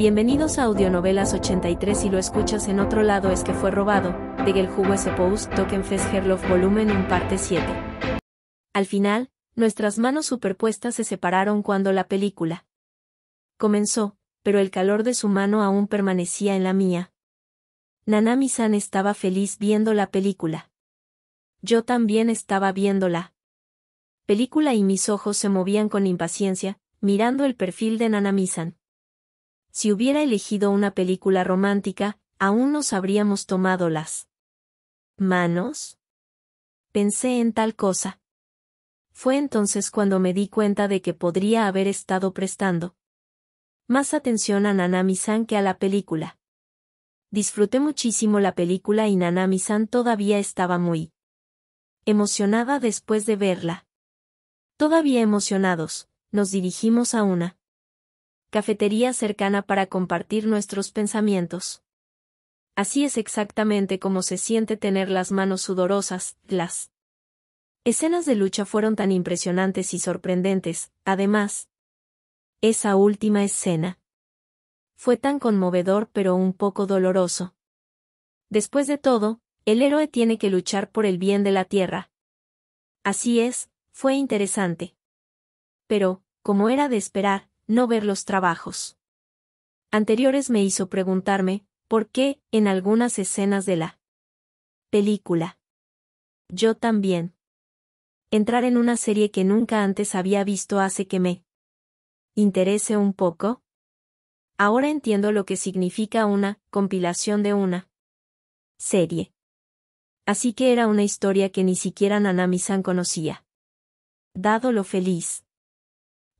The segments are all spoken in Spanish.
Bienvenidos a Audionovelas 83 y lo escuchas en otro lado es que fue robado, de Gelhuese Post Token Fest Volumen en Parte 7. Al final, nuestras manos superpuestas se separaron cuando la película comenzó, pero el calor de su mano aún permanecía en la mía. Nanami-san estaba feliz viendo la película. Yo también estaba viéndola. Película y mis ojos se movían con impaciencia, mirando el perfil de Nanami-san si hubiera elegido una película romántica, aún nos habríamos tomado las manos. Pensé en tal cosa. Fue entonces cuando me di cuenta de que podría haber estado prestando más atención a Nanami-san que a la película. Disfruté muchísimo la película y Nanami-san todavía estaba muy emocionada después de verla. Todavía emocionados, nos dirigimos a una cafetería cercana para compartir nuestros pensamientos. Así es exactamente como se siente tener las manos sudorosas, las escenas de lucha fueron tan impresionantes y sorprendentes, además. Esa última escena fue tan conmovedor pero un poco doloroso. Después de todo, el héroe tiene que luchar por el bien de la Tierra. Así es, fue interesante. Pero, como era de esperar, no ver los trabajos anteriores me hizo preguntarme, ¿por qué, en algunas escenas de la película? Yo también. Entrar en una serie que nunca antes había visto hace que me interese un poco. Ahora entiendo lo que significa una compilación de una serie. Así que era una historia que ni siquiera Nanami-san conocía. Dado lo feliz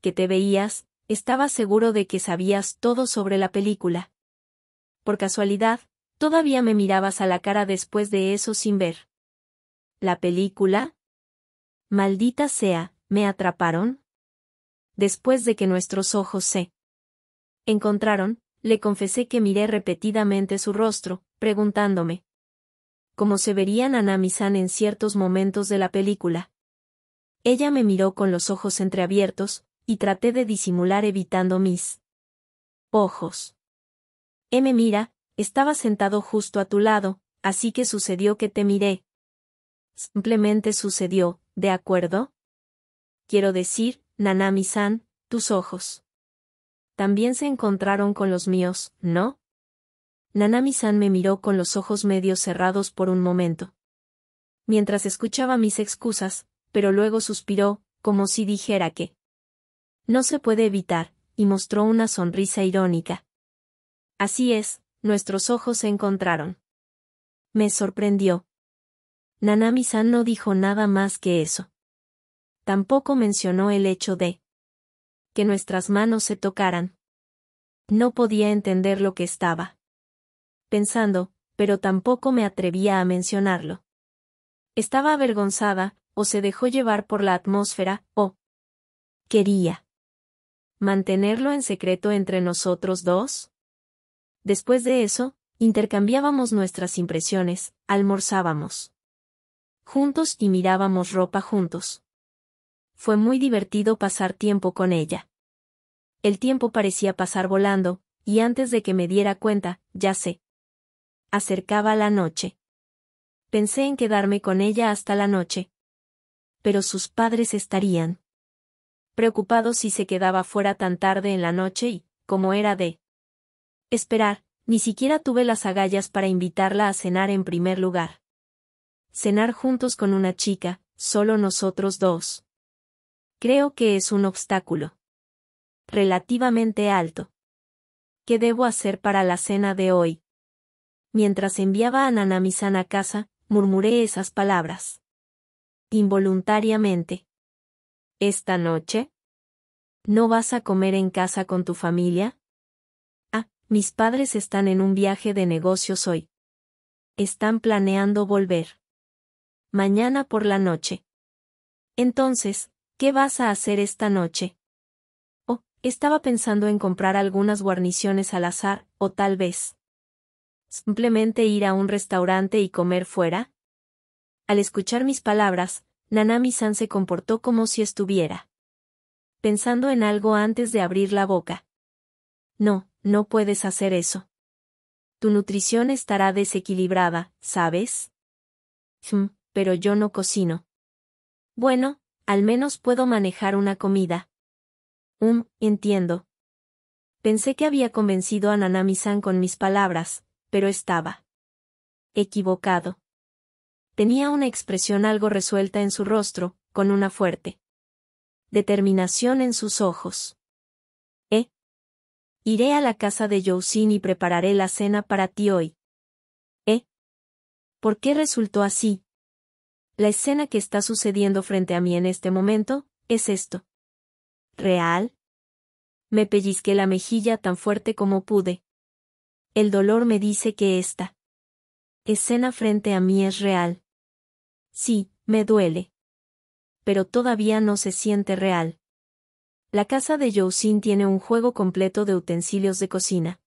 que te veías, estaba seguro de que sabías todo sobre la película. Por casualidad, todavía me mirabas a la cara después de eso sin ver. ¿La película? Maldita sea, ¿me atraparon? Después de que nuestros ojos se encontraron, le confesé que miré repetidamente su rostro, preguntándome. ¿Cómo se verían a Nami-san en ciertos momentos de la película? Ella me miró con los ojos entreabiertos, y traté de disimular evitando mis ojos. M mira, estaba sentado justo a tu lado, así que sucedió que te miré. Simplemente sucedió, ¿de acuerdo? Quiero decir, Nanami-san, tus ojos. También se encontraron con los míos, ¿no? Nanami-san me miró con los ojos medio cerrados por un momento. Mientras escuchaba mis excusas, pero luego suspiró, como si dijera que no se puede evitar, y mostró una sonrisa irónica. Así es, nuestros ojos se encontraron. Me sorprendió. Nanami-san no dijo nada más que eso. Tampoco mencionó el hecho de que nuestras manos se tocaran. No podía entender lo que estaba pensando, pero tampoco me atrevía a mencionarlo. Estaba avergonzada, o se dejó llevar por la atmósfera, o quería ¿Mantenerlo en secreto entre nosotros dos? Después de eso, intercambiábamos nuestras impresiones, almorzábamos juntos y mirábamos ropa juntos. Fue muy divertido pasar tiempo con ella. El tiempo parecía pasar volando, y antes de que me diera cuenta, ya sé. Acercaba la noche. Pensé en quedarme con ella hasta la noche. Pero sus padres estarían preocupado si se quedaba fuera tan tarde en la noche y, como era de esperar, ni siquiera tuve las agallas para invitarla a cenar en primer lugar. Cenar juntos con una chica, solo nosotros dos. Creo que es un obstáculo. Relativamente alto. ¿Qué debo hacer para la cena de hoy? Mientras enviaba a Nanami-san a casa, murmuré esas palabras. Involuntariamente. ¿Esta noche? ¿No vas a comer en casa con tu familia? Ah, mis padres están en un viaje de negocios hoy. Están planeando volver. Mañana por la noche. Entonces, ¿qué vas a hacer esta noche? Oh, estaba pensando en comprar algunas guarniciones al azar, o tal vez. Simplemente ir a un restaurante y comer fuera. Al escuchar mis palabras, Nanami-san se comportó como si estuviera pensando en algo antes de abrir la boca. No, no puedes hacer eso. Tu nutrición estará desequilibrada, ¿sabes? Hm, pero yo no cocino. Bueno, al menos puedo manejar una comida. Um, entiendo. Pensé que había convencido a Nanami-san con mis palabras, pero estaba equivocado. Tenía una expresión algo resuelta en su rostro, con una fuerte determinación en sus ojos. ¿Eh? Iré a la casa de Jousin y prepararé la cena para ti hoy. ¿Eh? ¿Por qué resultó así? La escena que está sucediendo frente a mí en este momento, es esto. ¿Real? Me pellizqué la mejilla tan fuerte como pude. El dolor me dice que esta escena frente a mí es real. Sí, me duele. Pero todavía no se siente real. La casa de Jousin tiene un juego completo de utensilios de cocina.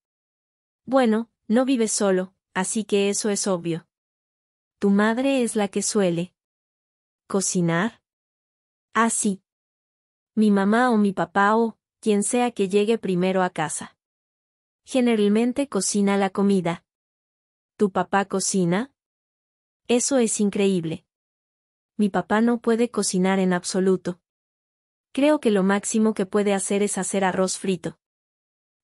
Bueno, no vive solo, así que eso es obvio. Tu madre es la que suele. ¿Cocinar? Ah, sí. Mi mamá o mi papá o quien sea que llegue primero a casa. Generalmente cocina la comida, ¿Tu papá cocina? Eso es increíble. Mi papá no puede cocinar en absoluto. Creo que lo máximo que puede hacer es hacer arroz frito.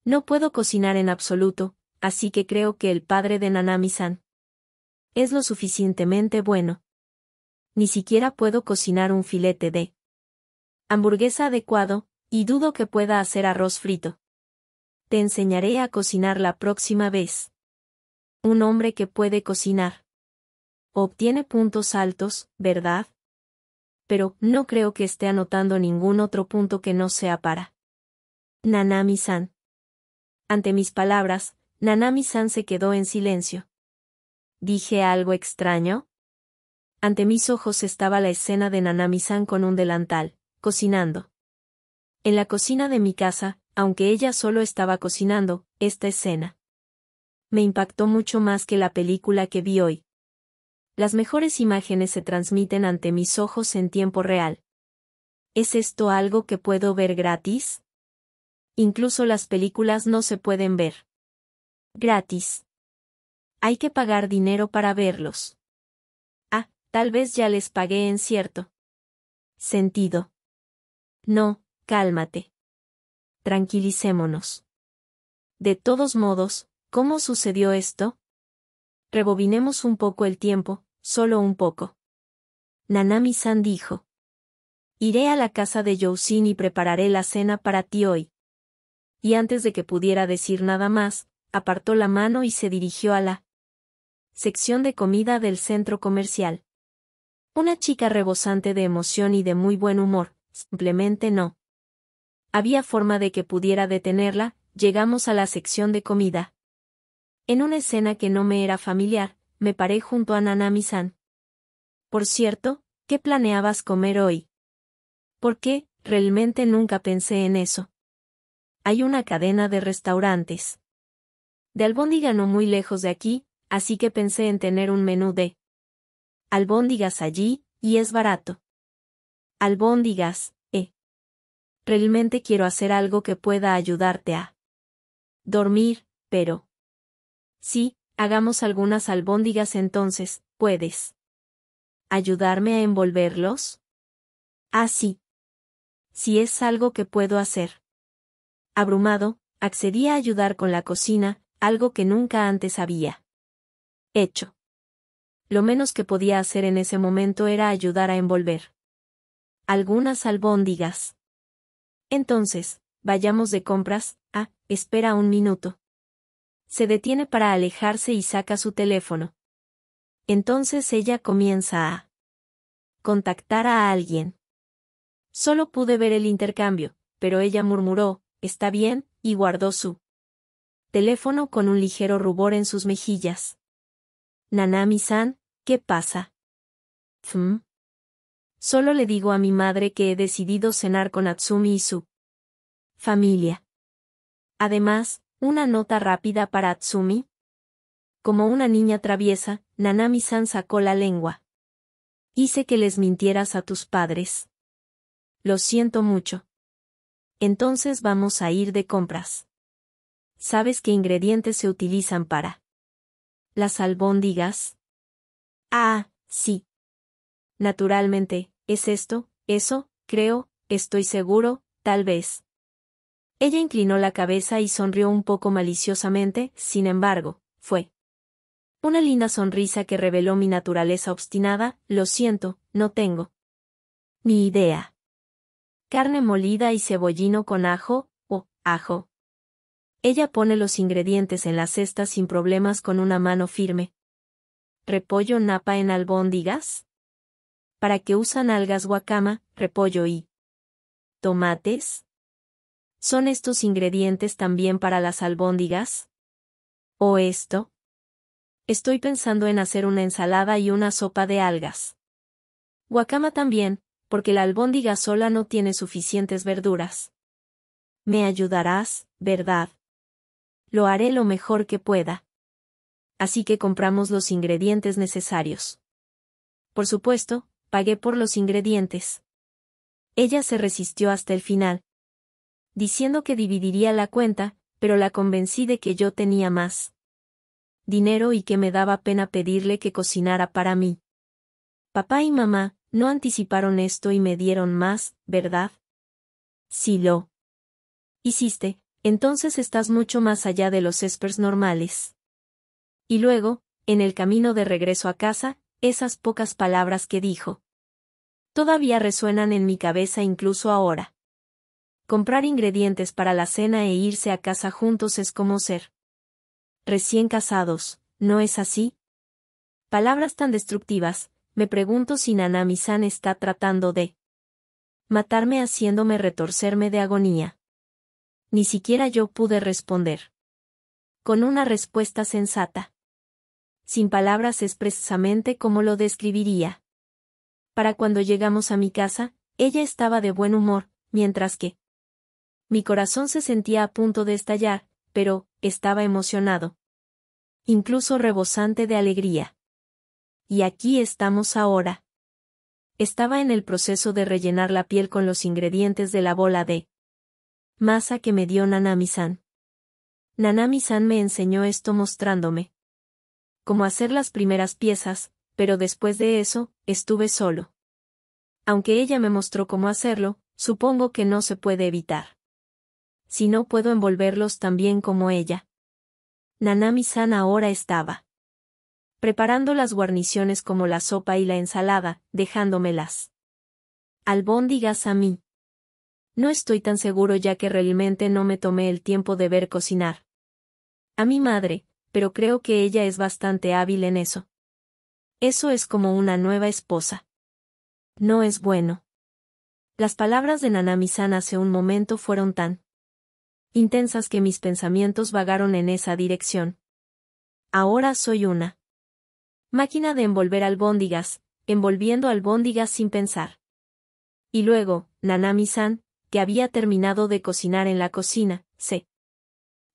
No puedo cocinar en absoluto, así que creo que el padre de Nanami-san es lo suficientemente bueno. Ni siquiera puedo cocinar un filete de hamburguesa adecuado, y dudo que pueda hacer arroz frito. Te enseñaré a cocinar la próxima vez. Un hombre que puede cocinar. Obtiene puntos altos, ¿verdad? Pero, no creo que esté anotando ningún otro punto que no sea para. Nanami-san. Ante mis palabras, Nanami-san se quedó en silencio. ¿Dije algo extraño? Ante mis ojos estaba la escena de Nanami-san con un delantal, cocinando. En la cocina de mi casa, aunque ella solo estaba cocinando, esta escena me impactó mucho más que la película que vi hoy. Las mejores imágenes se transmiten ante mis ojos en tiempo real. ¿Es esto algo que puedo ver gratis? Incluso las películas no se pueden ver. Gratis. Hay que pagar dinero para verlos. Ah, tal vez ya les pagué en cierto sentido. No, cálmate. Tranquilicémonos. De todos modos, ¿Cómo sucedió esto? Rebobinemos un poco el tiempo, solo un poco. Nanami-san dijo. Iré a la casa de Yousin y prepararé la cena para ti hoy. Y antes de que pudiera decir nada más, apartó la mano y se dirigió a la sección de comida del centro comercial. Una chica rebosante de emoción y de muy buen humor, simplemente no. Había forma de que pudiera detenerla, llegamos a la sección de comida. En una escena que no me era familiar, me paré junto a Nanami-san. Por cierto, ¿qué planeabas comer hoy? ¿Por qué? Realmente nunca pensé en eso. Hay una cadena de restaurantes. De albóndiga no muy lejos de aquí, así que pensé en tener un menú de albóndigas allí, y es barato. Albóndigas, eh. Realmente quiero hacer algo que pueda ayudarte a dormir, pero Sí, hagamos algunas albóndigas entonces, ¿puedes? ¿Ayudarme a envolverlos? Ah, sí. Si es algo que puedo hacer. Abrumado, accedí a ayudar con la cocina, algo que nunca antes había hecho. Lo menos que podía hacer en ese momento era ayudar a envolver algunas albóndigas. Entonces, vayamos de compras, ah, espera un minuto se detiene para alejarse y saca su teléfono. Entonces ella comienza a contactar a alguien. Solo pude ver el intercambio, pero ella murmuró, está bien, y guardó su teléfono con un ligero rubor en sus mejillas. Nanami-san, ¿qué pasa? Solo le digo a mi madre que he decidido cenar con Atsumi y su familia. Además, una nota rápida para Atsumi. Como una niña traviesa, Nanami-san sacó la lengua. Hice que les mintieras a tus padres. Lo siento mucho. Entonces vamos a ir de compras. ¿Sabes qué ingredientes se utilizan para? Las albóndigas. Ah, sí. Naturalmente, es esto, eso, creo, estoy seguro, tal vez. Ella inclinó la cabeza y sonrió un poco maliciosamente, sin embargo, fue. Una linda sonrisa que reveló mi naturaleza obstinada, lo siento, no tengo. Ni idea. Carne molida y cebollino con ajo, o ajo. Ella pone los ingredientes en la cesta sin problemas con una mano firme. Repollo napa en albóndigas. ¿Para qué usan algas guacama, repollo y tomates? ¿Son estos ingredientes también para las albóndigas? ¿O esto? Estoy pensando en hacer una ensalada y una sopa de algas. Guacama también, porque la albóndiga sola no tiene suficientes verduras. Me ayudarás, ¿verdad? Lo haré lo mejor que pueda. Así que compramos los ingredientes necesarios. Por supuesto, pagué por los ingredientes. Ella se resistió hasta el final, diciendo que dividiría la cuenta, pero la convencí de que yo tenía más dinero y que me daba pena pedirle que cocinara para mí. Papá y mamá, no anticiparon esto y me dieron más, ¿verdad? —Sí, lo hiciste, entonces estás mucho más allá de los espers normales. Y luego, en el camino de regreso a casa, esas pocas palabras que dijo. Todavía resuenan en mi cabeza incluso ahora. Comprar ingredientes para la cena e irse a casa juntos es como ser recién casados, ¿no es así? Palabras tan destructivas, me pregunto si Nanami-san está tratando de matarme haciéndome retorcerme de agonía. Ni siquiera yo pude responder. Con una respuesta sensata. Sin palabras es precisamente como lo describiría. Para cuando llegamos a mi casa, ella estaba de buen humor, mientras que mi corazón se sentía a punto de estallar, pero, estaba emocionado. Incluso rebosante de alegría. Y aquí estamos ahora. Estaba en el proceso de rellenar la piel con los ingredientes de la bola de masa que me dio Nanami-san. Nanami-san me enseñó esto mostrándome cómo hacer las primeras piezas, pero después de eso, estuve solo. Aunque ella me mostró cómo hacerlo, supongo que no se puede evitar si no puedo envolverlos tan bien como ella. Nanami-san ahora estaba preparando las guarniciones como la sopa y la ensalada, dejándomelas. Albóndigas a mí. No estoy tan seguro ya que realmente no me tomé el tiempo de ver cocinar. A mi madre, pero creo que ella es bastante hábil en eso. Eso es como una nueva esposa. No es bueno. Las palabras de Nanami-san hace un momento fueron tan intensas que mis pensamientos vagaron en esa dirección. Ahora soy una máquina de envolver albóndigas, envolviendo albóndigas sin pensar. Y luego, Nanami-san, que había terminado de cocinar en la cocina, se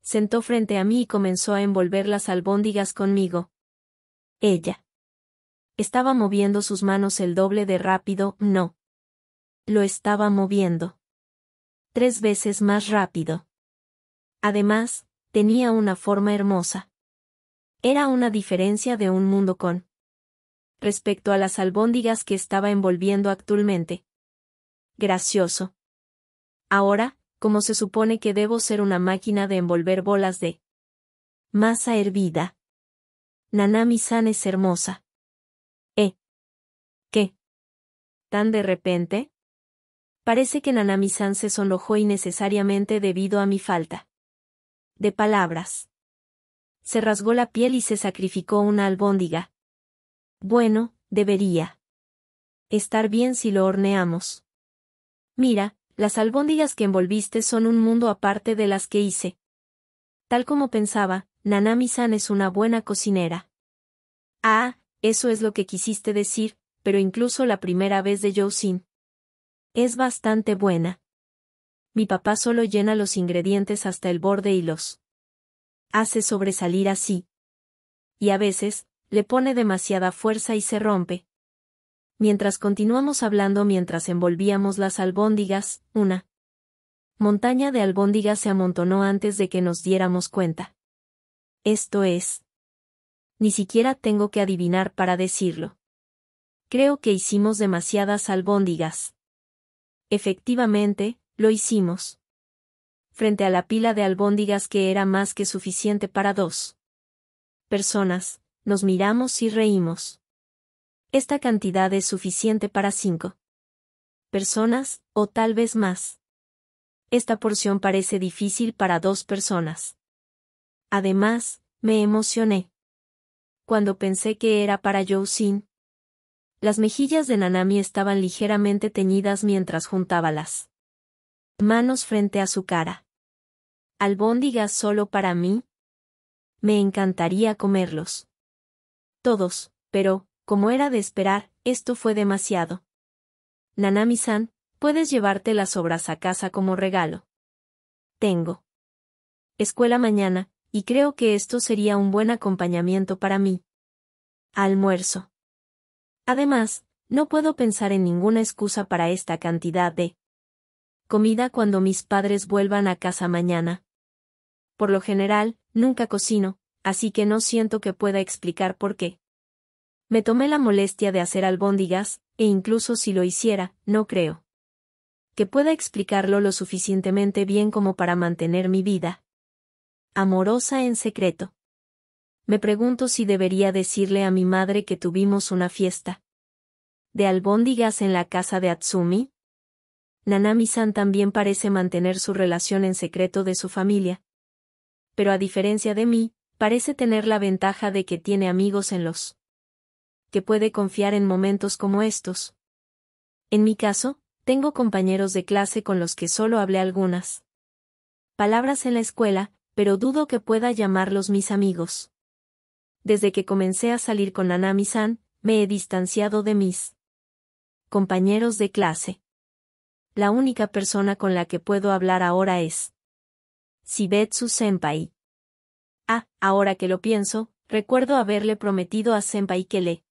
sentó frente a mí y comenzó a envolver las albóndigas conmigo. Ella estaba moviendo sus manos el doble de rápido, no. Lo estaba moviendo. Tres veces más rápido. Además, tenía una forma hermosa. Era una diferencia de un mundo con respecto a las albóndigas que estaba envolviendo actualmente. Gracioso. Ahora, como se supone que debo ser una máquina de envolver bolas de masa hervida. Nanami-san es hermosa. ¿Eh? ¿Qué? ¿Tan de repente? Parece que Nanami-san se sonrojó innecesariamente debido a mi falta de palabras. Se rasgó la piel y se sacrificó una albóndiga. Bueno, debería. Estar bien si lo horneamos. Mira, las albóndigas que envolviste son un mundo aparte de las que hice. Tal como pensaba, Nanami-san es una buena cocinera. Ah, eso es lo que quisiste decir, pero incluso la primera vez de Yousin Es bastante buena. Mi papá solo llena los ingredientes hasta el borde y los hace sobresalir así. Y a veces, le pone demasiada fuerza y se rompe. Mientras continuamos hablando mientras envolvíamos las albóndigas, una montaña de albóndigas se amontonó antes de que nos diéramos cuenta. Esto es. Ni siquiera tengo que adivinar para decirlo. Creo que hicimos demasiadas albóndigas. Efectivamente, lo hicimos. Frente a la pila de albóndigas que era más que suficiente para dos personas, nos miramos y reímos. Esta cantidad es suficiente para cinco personas, o tal vez más. Esta porción parece difícil para dos personas. Además, me emocioné. Cuando pensé que era para Sin. Las mejillas de Nanami estaban ligeramente teñidas mientras juntábalas Manos frente a su cara. Albóndigas solo para mí. Me encantaría comerlos. Todos, pero, como era de esperar, esto fue demasiado. Nanami-san, puedes llevarte las obras a casa como regalo. Tengo. Escuela mañana, y creo que esto sería un buen acompañamiento para mí. Almuerzo. Además, no puedo pensar en ninguna excusa para esta cantidad de comida cuando mis padres vuelvan a casa mañana. Por lo general, nunca cocino, así que no siento que pueda explicar por qué. Me tomé la molestia de hacer albóndigas, e incluso si lo hiciera, no creo que pueda explicarlo lo suficientemente bien como para mantener mi vida amorosa en secreto. Me pregunto si debería decirle a mi madre que tuvimos una fiesta de albóndigas en la casa de Atsumi. Nanami-san también parece mantener su relación en secreto de su familia. Pero a diferencia de mí, parece tener la ventaja de que tiene amigos en los que puede confiar en momentos como estos. En mi caso, tengo compañeros de clase con los que solo hablé algunas palabras en la escuela, pero dudo que pueda llamarlos mis amigos. Desde que comencé a salir con Nanami-san, me he distanciado de mis compañeros de clase la única persona con la que puedo hablar ahora es Sibetsu Senpai. Ah, ahora que lo pienso, recuerdo haberle prometido a Senpai que le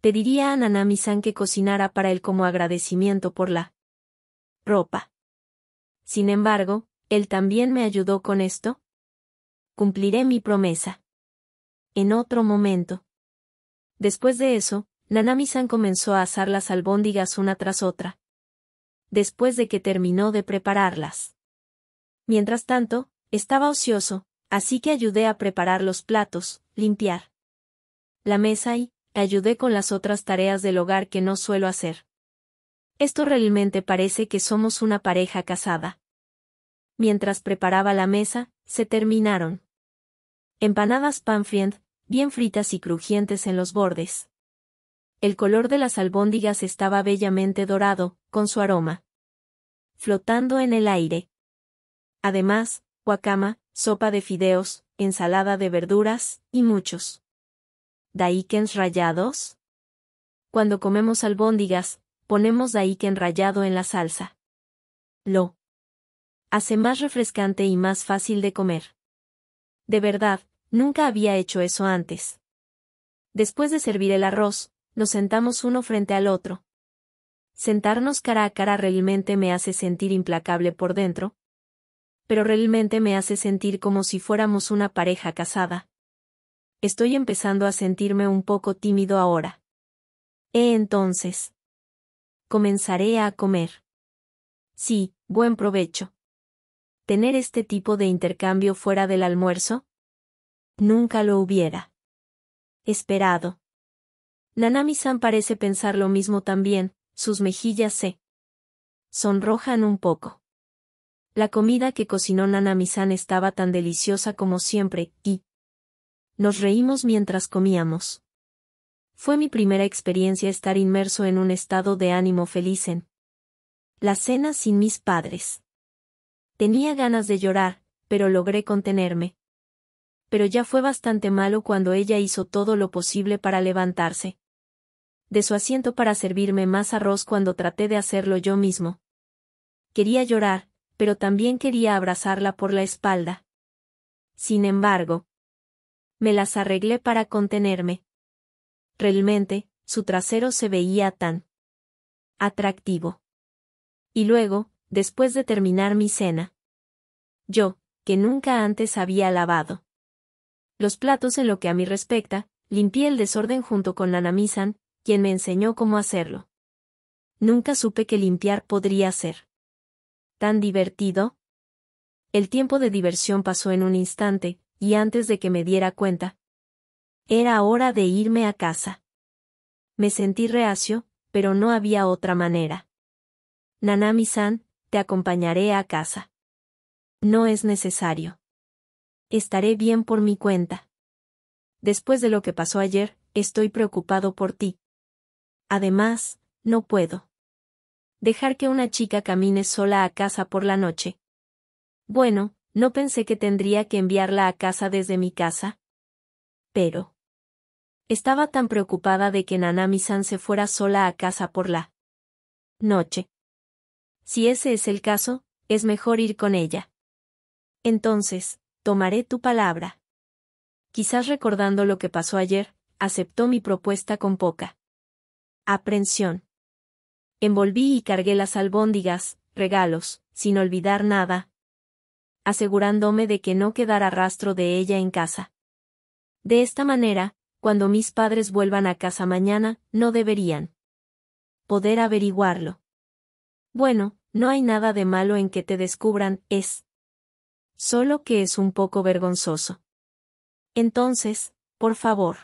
pediría a Nanami-san que cocinara para él como agradecimiento por la ropa. Sin embargo, él también me ayudó con esto. Cumpliré mi promesa. En otro momento. Después de eso, Nanami-san comenzó a asar las albóndigas una tras otra después de que terminó de prepararlas. Mientras tanto, estaba ocioso, así que ayudé a preparar los platos, limpiar la mesa y ayudé con las otras tareas del hogar que no suelo hacer. Esto realmente parece que somos una pareja casada. Mientras preparaba la mesa, se terminaron. Empanadas panfriend, bien fritas y crujientes en los bordes. El color de las albóndigas estaba bellamente dorado, con su aroma. Flotando en el aire. Además, guacama, sopa de fideos, ensalada de verduras, y muchos. ¿Daikens rayados? Cuando comemos albóndigas, ponemos daiken rallado en la salsa. Lo hace más refrescante y más fácil de comer. De verdad, nunca había hecho eso antes. Después de servir el arroz, nos sentamos uno frente al otro. Sentarnos cara a cara realmente me hace sentir implacable por dentro, pero realmente me hace sentir como si fuéramos una pareja casada. Estoy empezando a sentirme un poco tímido ahora. He eh, entonces. Comenzaré a comer. Sí, buen provecho. Tener este tipo de intercambio fuera del almuerzo? Nunca lo hubiera. Esperado. Nanami-san parece pensar lo mismo también, sus mejillas se sonrojan un poco. La comida que cocinó Nanami-san estaba tan deliciosa como siempre, y nos reímos mientras comíamos. Fue mi primera experiencia estar inmerso en un estado de ánimo feliz en la cena sin mis padres. Tenía ganas de llorar, pero logré contenerme. Pero ya fue bastante malo cuando ella hizo todo lo posible para levantarse de su asiento para servirme más arroz cuando traté de hacerlo yo mismo. Quería llorar, pero también quería abrazarla por la espalda. Sin embargo, me las arreglé para contenerme. Realmente, su trasero se veía tan atractivo. Y luego, después de terminar mi cena, yo, que nunca antes había lavado los platos en lo que a mí respecta, limpié el desorden junto con Nanamisan, quien me enseñó cómo hacerlo. Nunca supe que limpiar podría ser. ¿Tan divertido? El tiempo de diversión pasó en un instante, y antes de que me diera cuenta. Era hora de irme a casa. Me sentí reacio, pero no había otra manera. Nanami-san, te acompañaré a casa. No es necesario. Estaré bien por mi cuenta. Después de lo que pasó ayer, estoy preocupado por ti, Además, no puedo. Dejar que una chica camine sola a casa por la noche. Bueno, no pensé que tendría que enviarla a casa desde mi casa. Pero. Estaba tan preocupada de que Nanami-san se fuera sola a casa por la noche. Si ese es el caso, es mejor ir con ella. Entonces, tomaré tu palabra. Quizás recordando lo que pasó ayer, aceptó mi propuesta con poca Aprensión. Envolví y cargué las albóndigas, regalos, sin olvidar nada, asegurándome de que no quedara rastro de ella en casa. De esta manera, cuando mis padres vuelvan a casa mañana, no deberían poder averiguarlo. Bueno, no hay nada de malo en que te descubran, es solo que es un poco vergonzoso. Entonces, por favor.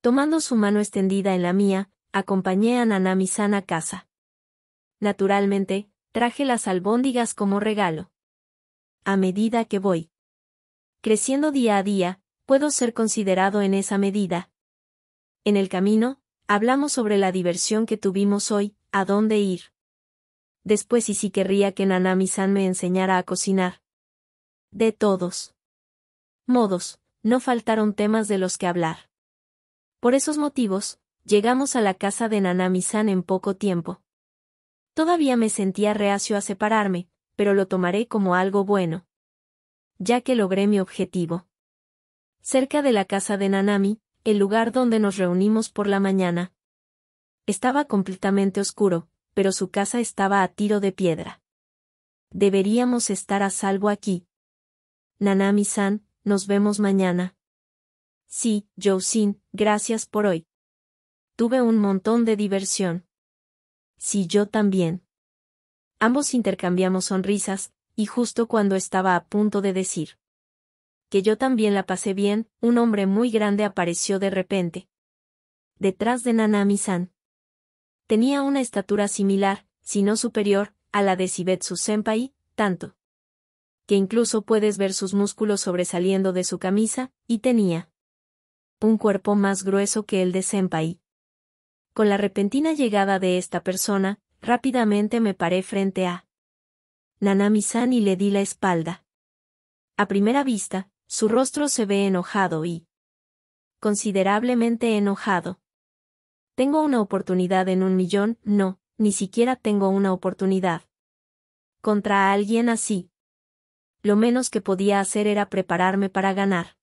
Tomando su mano extendida en la mía, Acompañé a Nanami-san a casa. Naturalmente, traje las albóndigas como regalo. A medida que voy creciendo día a día, puedo ser considerado en esa medida. En el camino, hablamos sobre la diversión que tuvimos hoy, a dónde ir. Después y si querría que Nanami-san me enseñara a cocinar. De todos modos, no faltaron temas de los que hablar. Por esos motivos, llegamos a la casa de Nanami-san en poco tiempo. Todavía me sentía reacio a separarme, pero lo tomaré como algo bueno. Ya que logré mi objetivo. Cerca de la casa de Nanami, el lugar donde nos reunimos por la mañana. Estaba completamente oscuro, pero su casa estaba a tiro de piedra. Deberíamos estar a salvo aquí. Nanami-san, nos vemos mañana. Sí, Jousin, gracias por hoy. Tuve un montón de diversión. Sí, yo también. Ambos intercambiamos sonrisas, y justo cuando estaba a punto de decir que yo también la pasé bien, un hombre muy grande apareció de repente. Detrás de Nanami-san. Tenía una estatura similar, si no superior, a la de Sibetsu Senpai, tanto que incluso puedes ver sus músculos sobresaliendo de su camisa, y tenía un cuerpo más grueso que el de Senpai. Con la repentina llegada de esta persona, rápidamente me paré frente a Nanami-san y le di la espalda. A primera vista, su rostro se ve enojado y considerablemente enojado. Tengo una oportunidad en un millón, no, ni siquiera tengo una oportunidad. Contra alguien así. Lo menos que podía hacer era prepararme para ganar.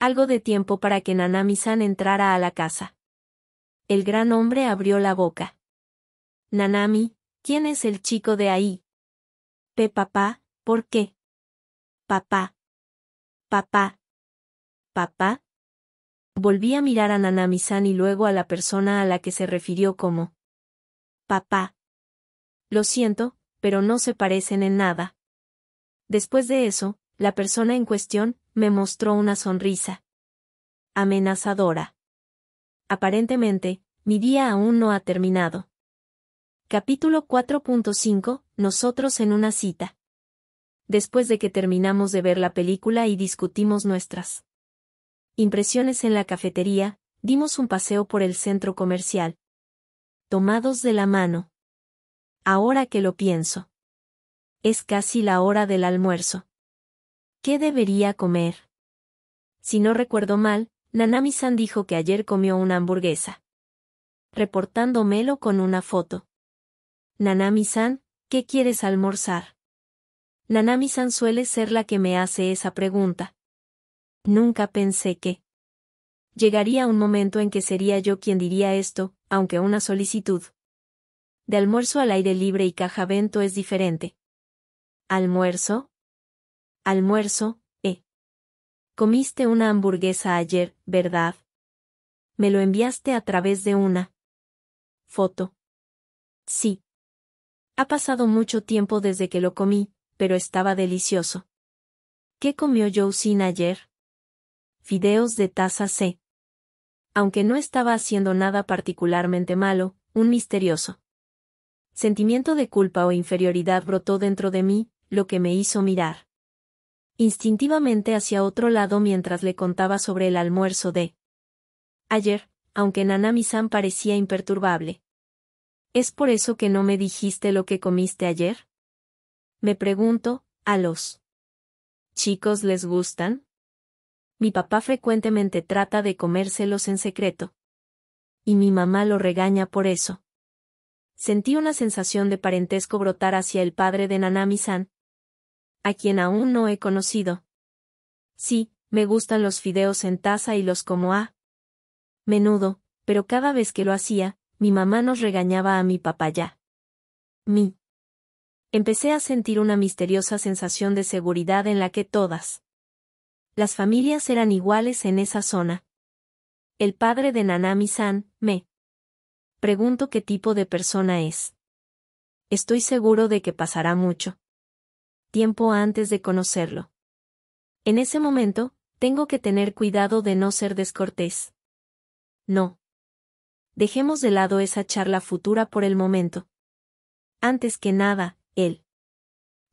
Algo de tiempo para que Nanami-san entrara a la casa el gran hombre abrió la boca. Nanami, ¿quién es el chico de ahí? Pe papá, ¿por qué? Papá. Papá. Papá. Volví a mirar a Nanami-san y luego a la persona a la que se refirió como papá. Lo siento, pero no se parecen en nada. Después de eso, la persona en cuestión me mostró una sonrisa amenazadora. Aparentemente, mi día aún no ha terminado. Capítulo 4.5 Nosotros en una cita. Después de que terminamos de ver la película y discutimos nuestras impresiones en la cafetería, dimos un paseo por el centro comercial. Tomados de la mano. Ahora que lo pienso. Es casi la hora del almuerzo. ¿Qué debería comer? Si no recuerdo mal, Nanami-san dijo que ayer comió una hamburguesa. Reportándomelo con una foto. Nanami-san, ¿qué quieres almorzar? Nanami-san suele ser la que me hace esa pregunta. Nunca pensé que. Llegaría un momento en que sería yo quien diría esto, aunque una solicitud. De almuerzo al aire libre y caja vento es diferente. ¿Almuerzo? Almuerzo, Comiste una hamburguesa ayer, ¿verdad? Me lo enviaste a través de una foto. Sí. Ha pasado mucho tiempo desde que lo comí, pero estaba delicioso. ¿Qué comió Sin ayer? Fideos de taza C. Aunque no estaba haciendo nada particularmente malo, un misterioso sentimiento de culpa o inferioridad brotó dentro de mí, lo que me hizo mirar instintivamente hacia otro lado mientras le contaba sobre el almuerzo de ayer, aunque Nanami-san parecía imperturbable. ¿Es por eso que no me dijiste lo que comiste ayer? Me pregunto, ¿a los chicos les gustan? Mi papá frecuentemente trata de comérselos en secreto. Y mi mamá lo regaña por eso. Sentí una sensación de parentesco brotar hacia el padre de Nanami-san, a quien aún no he conocido. Sí, me gustan los fideos en taza y los como a menudo, pero cada vez que lo hacía, mi mamá nos regañaba a mi papá ya. Mi. Empecé a sentir una misteriosa sensación de seguridad en la que todas las familias eran iguales en esa zona. El padre de Nanami-san, me pregunto qué tipo de persona es. Estoy seguro de que pasará mucho tiempo antes de conocerlo. En ese momento, tengo que tener cuidado de no ser descortés. No. Dejemos de lado esa charla futura por el momento. Antes que nada, él.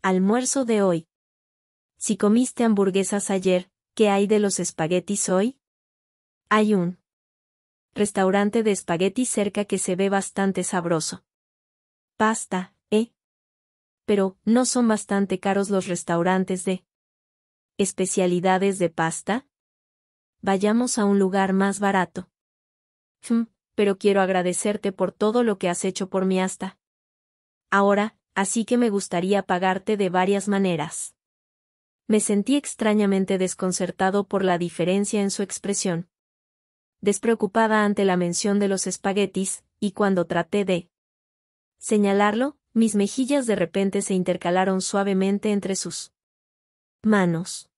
almuerzo de hoy. Si comiste hamburguesas ayer, ¿qué hay de los espaguetis hoy? Hay un restaurante de espaguetis cerca que se ve bastante sabroso. Pasta, pero ¿no son bastante caros los restaurantes de especialidades de pasta? Vayamos a un lugar más barato. Hmm, pero quiero agradecerte por todo lo que has hecho por mí hasta ahora, así que me gustaría pagarte de varias maneras. Me sentí extrañamente desconcertado por la diferencia en su expresión. Despreocupada ante la mención de los espaguetis, y cuando traté de señalarlo, mis mejillas de repente se intercalaron suavemente entre sus manos.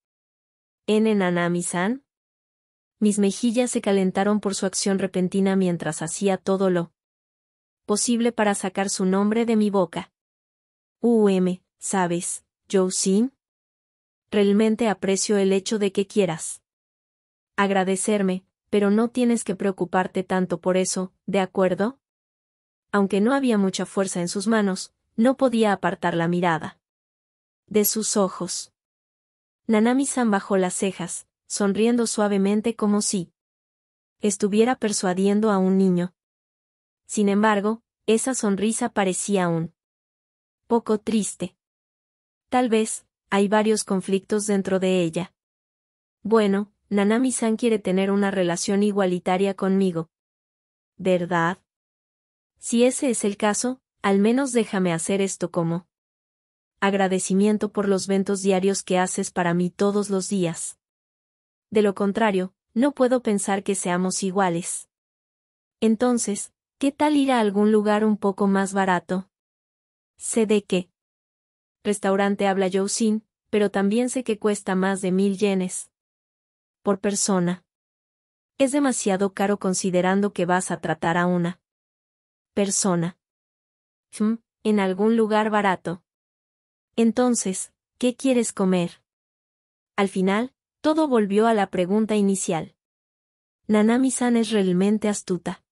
¿En Nanami-san? Mis mejillas se calentaron por su acción repentina mientras hacía todo lo posible para sacar su nombre de mi boca. UM, sabes ¿Yo Joe-sin? Realmente aprecio el hecho de que quieras agradecerme, pero no tienes que preocuparte tanto por eso, ¿de acuerdo? aunque no había mucha fuerza en sus manos, no podía apartar la mirada. De sus ojos. Nanami-san bajó las cejas, sonriendo suavemente como si estuviera persuadiendo a un niño. Sin embargo, esa sonrisa parecía un poco triste. Tal vez, hay varios conflictos dentro de ella. Bueno, Nanami-san quiere tener una relación igualitaria conmigo. ¿Verdad? Si ese es el caso, al menos déjame hacer esto como agradecimiento por los ventos diarios que haces para mí todos los días. De lo contrario, no puedo pensar que seamos iguales. Entonces, ¿qué tal ir a algún lugar un poco más barato? Sé de qué. Restaurante habla Yousin, pero también sé que cuesta más de mil yenes. Por persona. Es demasiado caro considerando que vas a tratar a una persona. Mm, en algún lugar barato. Entonces, ¿qué quieres comer? Al final, todo volvió a la pregunta inicial. Nanami-san es realmente astuta.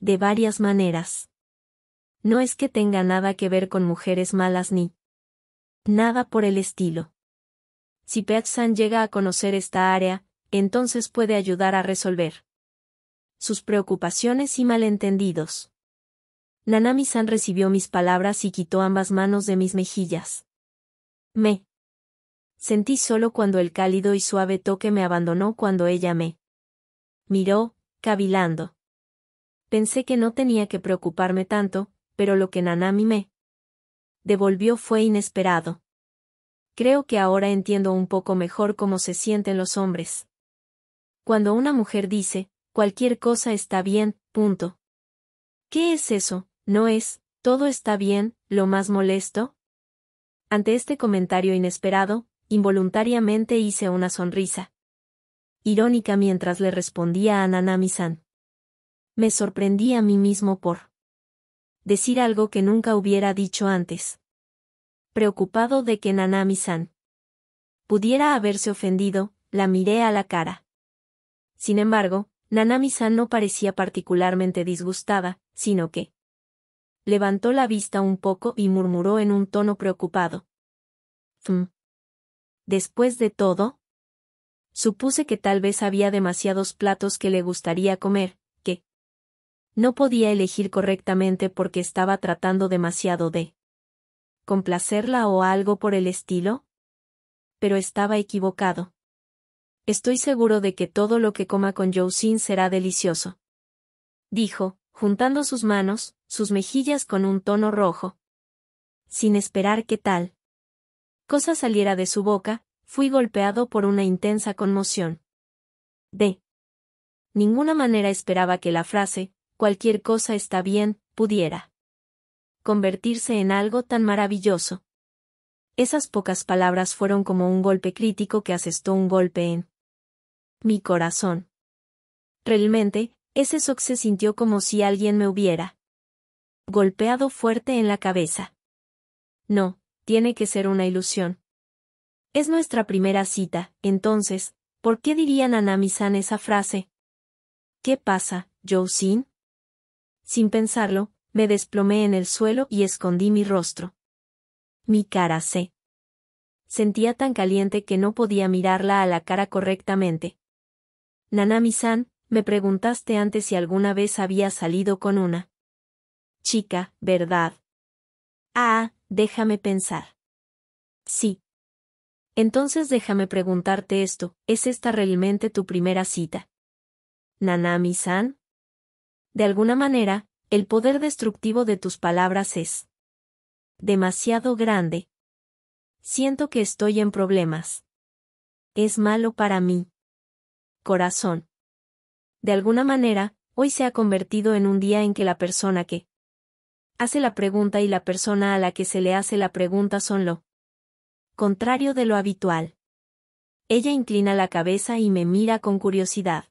De varias maneras. No es que tenga nada que ver con mujeres malas ni nada por el estilo. Si pez san llega a conocer esta área, entonces puede ayudar a resolver sus preocupaciones y malentendidos. Nanami-san recibió mis palabras y quitó ambas manos de mis mejillas. Me. Sentí solo cuando el cálido y suave toque me abandonó cuando ella me miró, cavilando. Pensé que no tenía que preocuparme tanto, pero lo que Nanami me devolvió fue inesperado. Creo que ahora entiendo un poco mejor cómo se sienten los hombres. Cuando una mujer dice, cualquier cosa está bien, punto. ¿Qué es eso? ¿No es, todo está bien, lo más molesto? Ante este comentario inesperado, involuntariamente hice una sonrisa. Irónica mientras le respondía a Nanami-san. Me sorprendí a mí mismo por decir algo que nunca hubiera dicho antes. Preocupado de que Nanami-san pudiera haberse ofendido, la miré a la cara. Sin embargo, Nanami-san no parecía particularmente disgustada, sino que levantó la vista un poco y murmuró en un tono preocupado. Después de todo, supuse que tal vez había demasiados platos que le gustaría comer, que no podía elegir correctamente porque estaba tratando demasiado de complacerla o algo por el estilo. Pero estaba equivocado. Estoy seguro de que todo lo que coma con Jousin será delicioso. Dijo, juntando sus manos, sus mejillas con un tono rojo. Sin esperar que tal cosa saliera de su boca, fui golpeado por una intensa conmoción. De ninguna manera esperaba que la frase, cualquier cosa está bien, pudiera convertirse en algo tan maravilloso. Esas pocas palabras fueron como un golpe crítico que asestó un golpe en mi corazón. Realmente, ese shock se sintió como si alguien me hubiera golpeado fuerte en la cabeza. No, tiene que ser una ilusión. Es nuestra primera cita, entonces, ¿por qué diría nanami san esa frase? ¿Qué pasa, Jousin? Sin pensarlo, me desplomé en el suelo y escondí mi rostro. Mi cara se sentía tan caliente que no podía mirarla a la cara correctamente. Nanami-san, me preguntaste antes si alguna vez había salido con una chica, ¿verdad? Ah, déjame pensar. Sí. Entonces déjame preguntarte esto, ¿es esta realmente tu primera cita? Nanami-san? De alguna manera, el poder destructivo de tus palabras es demasiado grande. Siento que estoy en problemas. Es malo para mí. Corazón. De alguna manera, hoy se ha convertido en un día en que la persona que hace la pregunta y la persona a la que se le hace la pregunta son lo contrario de lo habitual. Ella inclina la cabeza y me mira con curiosidad.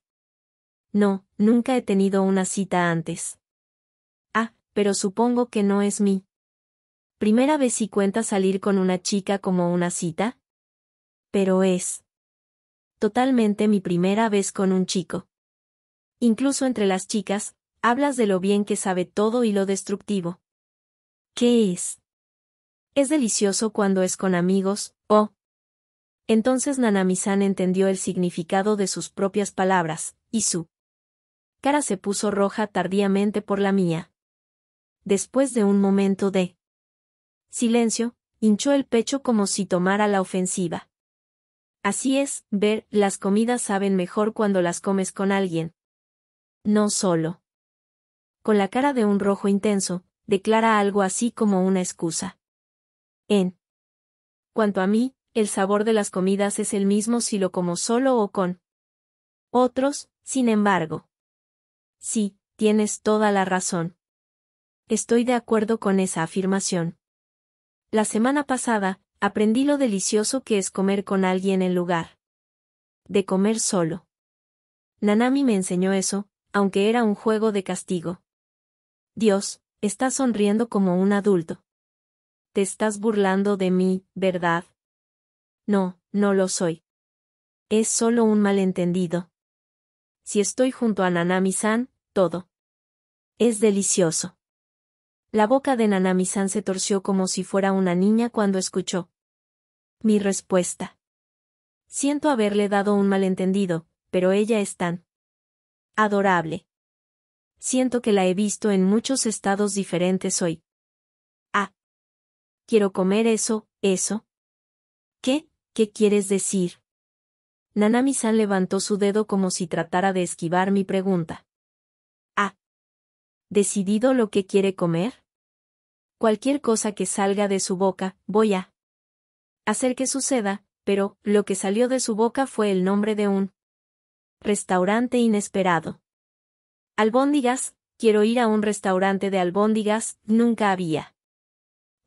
No, nunca he tenido una cita antes. Ah, pero supongo que no es mi primera vez si cuenta salir con una chica como una cita. Pero es totalmente mi primera vez con un chico. Incluso entre las chicas, hablas de lo bien que sabe todo y lo destructivo. ¿Qué es? Es delicioso cuando es con amigos, oh. Entonces Nanami-san entendió el significado de sus propias palabras, y su cara se puso roja tardíamente por la mía. Después de un momento de silencio, hinchó el pecho como si tomara la ofensiva. Así es, ver, las comidas saben mejor cuando las comes con alguien. No solo con la cara de un rojo intenso, declara algo así como una excusa. En cuanto a mí, el sabor de las comidas es el mismo si lo como solo o con otros, sin embargo. Sí, tienes toda la razón. Estoy de acuerdo con esa afirmación. La semana pasada, aprendí lo delicioso que es comer con alguien en lugar de comer solo. Nanami me enseñó eso, aunque era un juego de castigo. Dios, estás sonriendo como un adulto. Te estás burlando de mí, ¿verdad? No, no lo soy. Es solo un malentendido. Si estoy junto a Nanami-san, todo. Es delicioso. La boca de Nanami-san se torció como si fuera una niña cuando escuchó. Mi respuesta. Siento haberle dado un malentendido, pero ella es tan adorable. Siento que la he visto en muchos estados diferentes hoy. Ah. Quiero comer eso, eso. ¿Qué? ¿Qué quieres decir? Nanami-san levantó su dedo como si tratara de esquivar mi pregunta. Ah. ¿Decidido lo que quiere comer? Cualquier cosa que salga de su boca, voy a hacer que suceda, pero lo que salió de su boca fue el nombre de un restaurante inesperado. Albóndigas, quiero ir a un restaurante de albóndigas, nunca había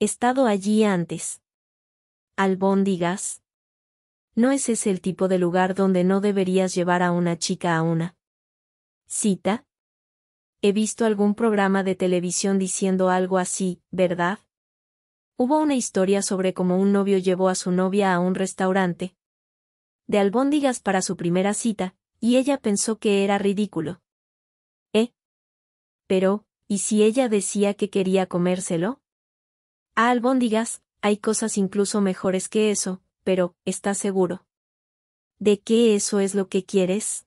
estado allí antes. Albóndigas. ¿No es ese el tipo de lugar donde no deberías llevar a una chica a una cita? He visto algún programa de televisión diciendo algo así, ¿verdad? Hubo una historia sobre cómo un novio llevó a su novia a un restaurante de albóndigas para su primera cita, y ella pensó que era ridículo. Pero, ¿y si ella decía que quería comérselo? A ah, albóndigas, hay cosas incluso mejores que eso, pero, ¿estás seguro? ¿De qué eso es lo que quieres?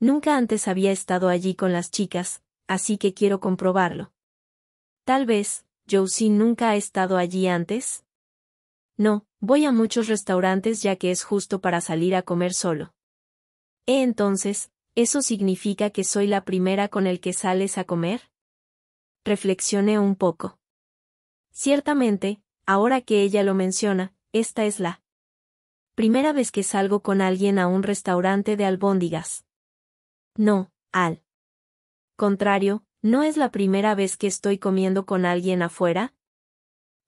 Nunca antes había estado allí con las chicas, así que quiero comprobarlo. Tal vez, Josie nunca ha estado allí antes. No, voy a muchos restaurantes ya que es justo para salir a comer solo. He eh, entonces, ¿Eso significa que soy la primera con el que sales a comer? Reflexioné un poco. Ciertamente, ahora que ella lo menciona, esta es la primera vez que salgo con alguien a un restaurante de albóndigas. No, al contrario, ¿no es la primera vez que estoy comiendo con alguien afuera?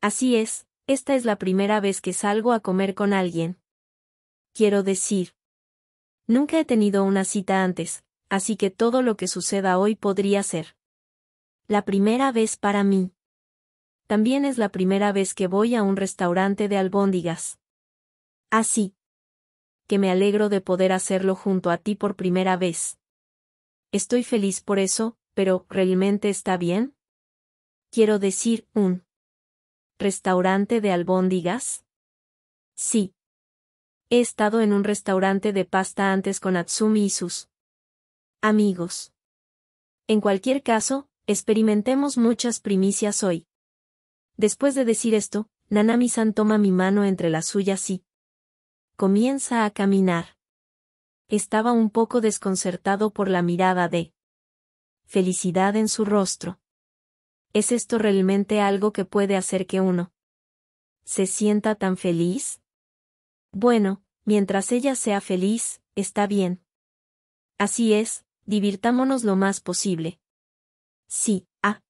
Así es, esta es la primera vez que salgo a comer con alguien. Quiero decir, Nunca he tenido una cita antes, así que todo lo que suceda hoy podría ser. La primera vez para mí. También es la primera vez que voy a un restaurante de albóndigas. Así. Que me alegro de poder hacerlo junto a ti por primera vez. Estoy feliz por eso, pero ¿realmente está bien? Quiero decir, un restaurante de albóndigas? Sí. He estado en un restaurante de pasta antes con Atsumi y sus amigos. En cualquier caso, experimentemos muchas primicias hoy. Después de decir esto, Nanami-san toma mi mano entre las suyas y comienza a caminar. Estaba un poco desconcertado por la mirada de felicidad en su rostro. ¿Es esto realmente algo que puede hacer que uno se sienta tan feliz? Bueno, mientras ella sea feliz, está bien. Así es, divirtámonos lo más posible. Sí, ah.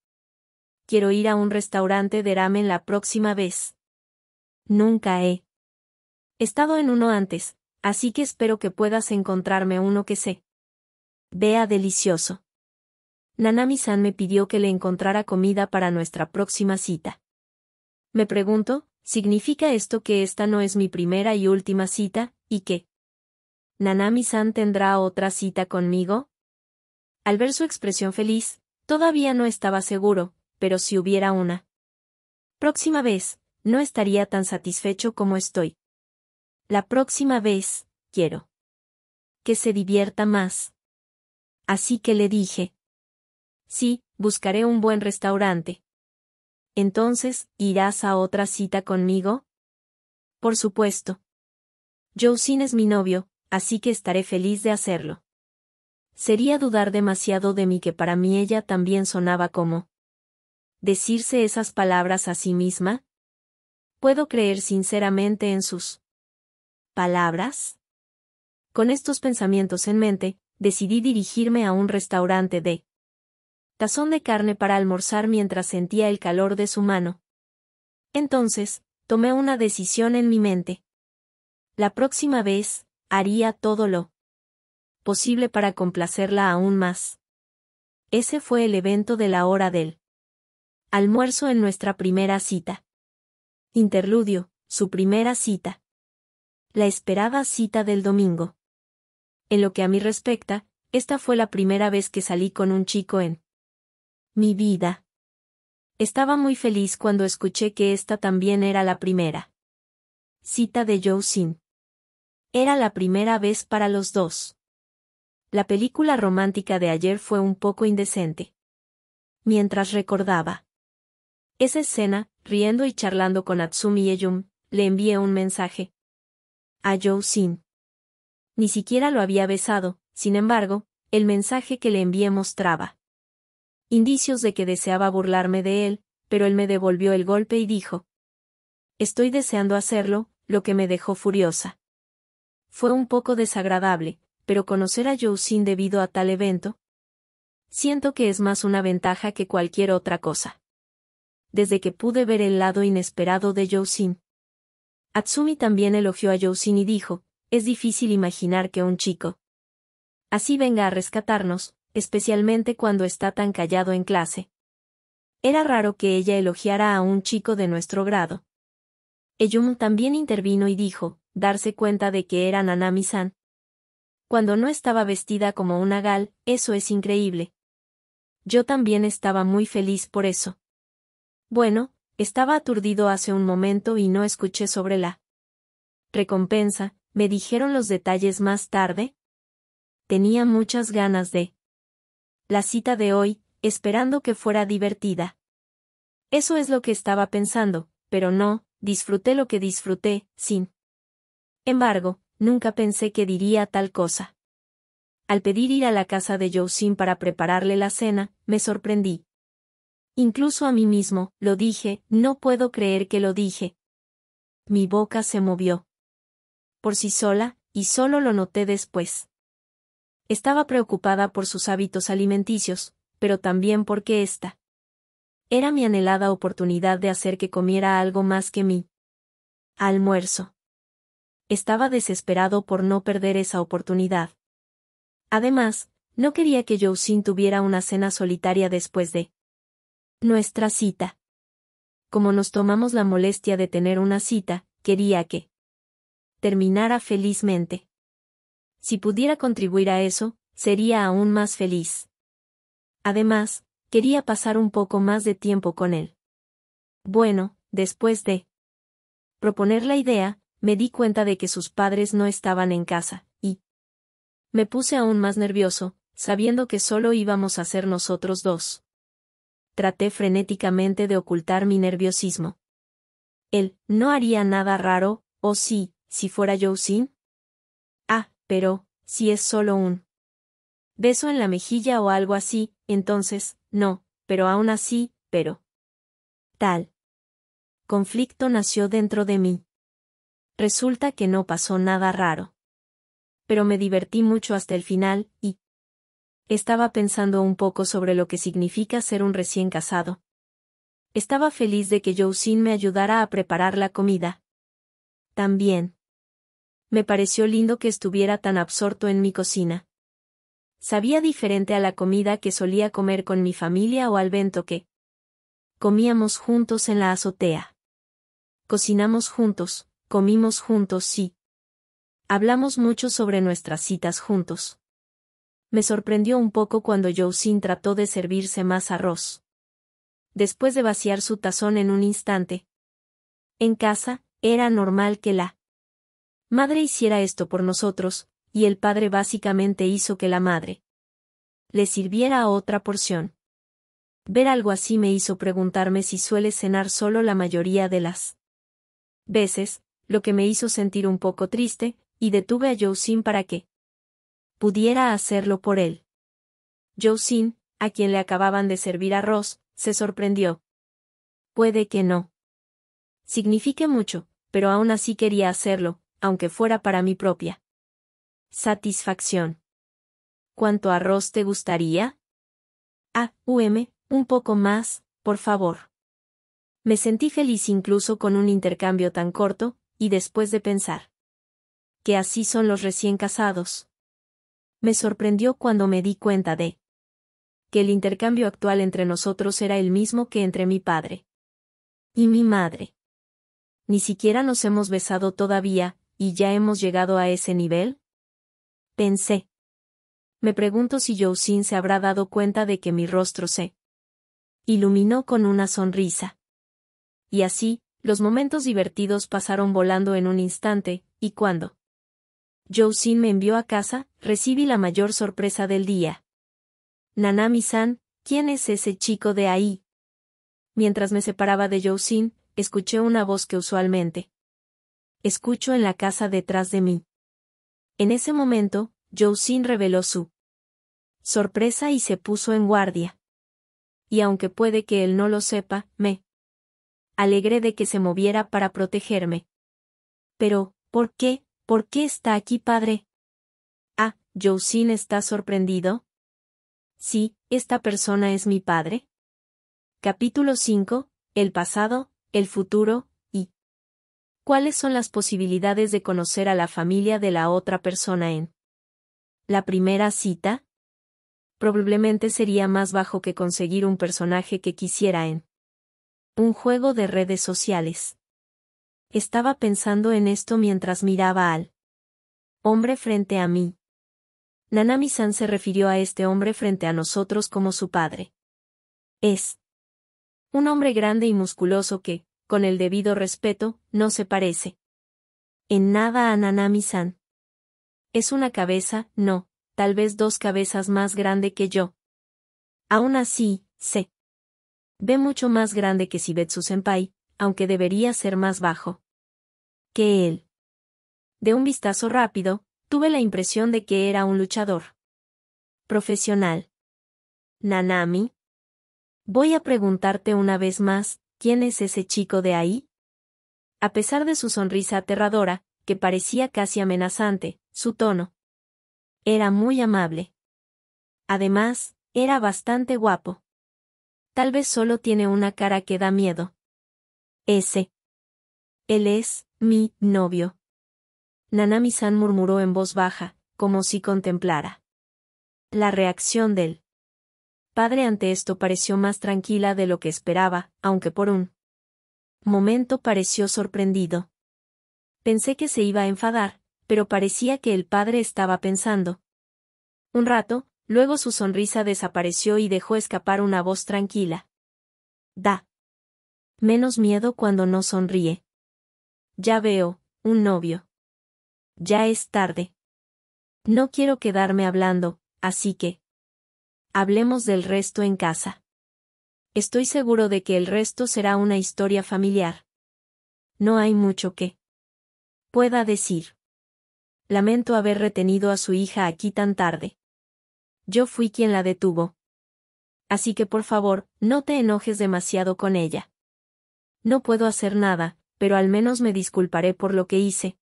Quiero ir a un restaurante de ramen la próxima vez. Nunca he estado en uno antes, así que espero que puedas encontrarme uno que sé. vea delicioso. Nanami-san me pidió que le encontrara comida para nuestra próxima cita. Me pregunto, ¿Significa esto que esta no es mi primera y última cita, y que Nanami-san tendrá otra cita conmigo? Al ver su expresión feliz, todavía no estaba seguro, pero si hubiera una próxima vez, no estaría tan satisfecho como estoy. La próxima vez, quiero que se divierta más. Así que le dije, sí, buscaré un buen restaurante. Entonces, ¿irás a otra cita conmigo? Por supuesto. Jousin es mi novio, así que estaré feliz de hacerlo. Sería dudar demasiado de mí que para mí ella también sonaba como decirse esas palabras a sí misma. Puedo creer sinceramente en sus palabras. Con estos pensamientos en mente, decidí dirigirme a un restaurante de tazón de carne para almorzar mientras sentía el calor de su mano. Entonces, tomé una decisión en mi mente. La próxima vez, haría todo lo posible para complacerla aún más. Ese fue el evento de la hora del almuerzo en nuestra primera cita. Interludio, su primera cita. La esperada cita del domingo. En lo que a mí respecta, esta fue la primera vez que salí con un chico en mi vida. Estaba muy feliz cuando escuché que esta también era la primera. Cita de Jousin. Era la primera vez para los dos. La película romántica de ayer fue un poco indecente. Mientras recordaba esa escena, riendo y charlando con Atsumi y Eyum, le envié un mensaje. A Jo-sin. Ni siquiera lo había besado, sin embargo, el mensaje que le envié mostraba indicios de que deseaba burlarme de él, pero él me devolvió el golpe y dijo, Estoy deseando hacerlo, lo que me dejó furiosa. Fue un poco desagradable, pero conocer a Jousin debido a tal evento, siento que es más una ventaja que cualquier otra cosa. Desde que pude ver el lado inesperado de Jousin. Atsumi también elogió a Jousin y dijo, es difícil imaginar que un chico así venga a rescatarnos, especialmente cuando está tan callado en clase. Era raro que ella elogiara a un chico de nuestro grado. Eyum también intervino y dijo, darse cuenta de que era Nanami-san. Cuando no estaba vestida como una gal, eso es increíble. Yo también estaba muy feliz por eso. Bueno, estaba aturdido hace un momento y no escuché sobre la recompensa, me dijeron los detalles más tarde. Tenía muchas ganas de la cita de hoy, esperando que fuera divertida. Eso es lo que estaba pensando, pero no, disfruté lo que disfruté, sin embargo, nunca pensé que diría tal cosa. Al pedir ir a la casa de Sin para prepararle la cena, me sorprendí. Incluso a mí mismo, lo dije, no puedo creer que lo dije. Mi boca se movió. Por sí sola, y solo lo noté después. Estaba preocupada por sus hábitos alimenticios, pero también porque esta era mi anhelada oportunidad de hacer que comiera algo más que mi Almuerzo. Estaba desesperado por no perder esa oportunidad. Además, no quería que Jousin tuviera una cena solitaria después de nuestra cita. Como nos tomamos la molestia de tener una cita, quería que terminara felizmente. Si pudiera contribuir a eso, sería aún más feliz. Además, quería pasar un poco más de tiempo con él. Bueno, después de proponer la idea, me di cuenta de que sus padres no estaban en casa, y me puse aún más nervioso, sabiendo que solo íbamos a ser nosotros dos. Traté frenéticamente de ocultar mi nerviosismo. Él no haría nada raro, o sí, si fuera Sin pero, si es solo un beso en la mejilla o algo así, entonces, no, pero aún así, pero. Tal. Conflicto nació dentro de mí. Resulta que no pasó nada raro. Pero me divertí mucho hasta el final, y... Estaba pensando un poco sobre lo que significa ser un recién casado. Estaba feliz de que Jousin me ayudara a preparar la comida. También me pareció lindo que estuviera tan absorto en mi cocina. Sabía diferente a la comida que solía comer con mi familia o al vento que comíamos juntos en la azotea. Cocinamos juntos, comimos juntos, sí. Hablamos mucho sobre nuestras citas juntos. Me sorprendió un poco cuando Jousin trató de servirse más arroz. Después de vaciar su tazón en un instante. En casa, era normal que la Madre hiciera esto por nosotros, y el padre básicamente hizo que la madre le sirviera otra porción. Ver algo así me hizo preguntarme si suele cenar solo la mayoría de las veces, lo que me hizo sentir un poco triste, y detuve a Sin para que pudiera hacerlo por él. Sin, a quien le acababan de servir arroz, se sorprendió. Puede que no. Signifique mucho, pero aún así quería hacerlo, aunque fuera para mi propia satisfacción. ¿Cuánto arroz te gustaría? Ah, UM, un poco más, por favor. Me sentí feliz incluso con un intercambio tan corto, y después de pensar que así son los recién casados. Me sorprendió cuando me di cuenta de que el intercambio actual entre nosotros era el mismo que entre mi padre y mi madre. Ni siquiera nos hemos besado todavía, ¿y ya hemos llegado a ese nivel? Pensé. Me pregunto si Jousin se habrá dado cuenta de que mi rostro se iluminó con una sonrisa. Y así, los momentos divertidos pasaron volando en un instante, y cuando Jousin me envió a casa, recibí la mayor sorpresa del día. Nanami-san, ¿quién es ese chico de ahí? Mientras me separaba de Jousin, escuché una voz que usualmente escucho en la casa detrás de mí. En ese momento, Jousin reveló su sorpresa y se puso en guardia. Y aunque puede que él no lo sepa, me alegré de que se moviera para protegerme. Pero, ¿por qué? ¿Por qué está aquí, padre? Ah, Jousin está sorprendido. Sí, esta persona es mi padre. Capítulo 5. El pasado, el futuro, ¿Cuáles son las posibilidades de conocer a la familia de la otra persona en la primera cita? Probablemente sería más bajo que conseguir un personaje que quisiera en un juego de redes sociales. Estaba pensando en esto mientras miraba al hombre frente a mí. Nanami-san se refirió a este hombre frente a nosotros como su padre. Es un hombre grande y musculoso que, con el debido respeto, no se parece. En nada a Nanami-san. Es una cabeza, no, tal vez dos cabezas más grande que yo. Aún así, sé. Ve mucho más grande que Sibetsu senpai aunque debería ser más bajo. Que él. De un vistazo rápido, tuve la impresión de que era un luchador. Profesional. Nanami. Voy a preguntarte una vez más, ¿Quién es ese chico de ahí? A pesar de su sonrisa aterradora, que parecía casi amenazante, su tono era muy amable. Además, era bastante guapo. Tal vez solo tiene una cara que da miedo. Ese. Él es, mi, novio. Nanami-san murmuró en voz baja, como si contemplara la reacción del padre ante esto pareció más tranquila de lo que esperaba, aunque por un momento pareció sorprendido. Pensé que se iba a enfadar, pero parecía que el padre estaba pensando. Un rato, luego su sonrisa desapareció y dejó escapar una voz tranquila. Da. Menos miedo cuando no sonríe. Ya veo, un novio. Ya es tarde. No quiero quedarme hablando, así que, Hablemos del resto en casa. Estoy seguro de que el resto será una historia familiar. No hay mucho que pueda decir. Lamento haber retenido a su hija aquí tan tarde. Yo fui quien la detuvo. Así que por favor, no te enojes demasiado con ella. No puedo hacer nada, pero al menos me disculparé por lo que hice.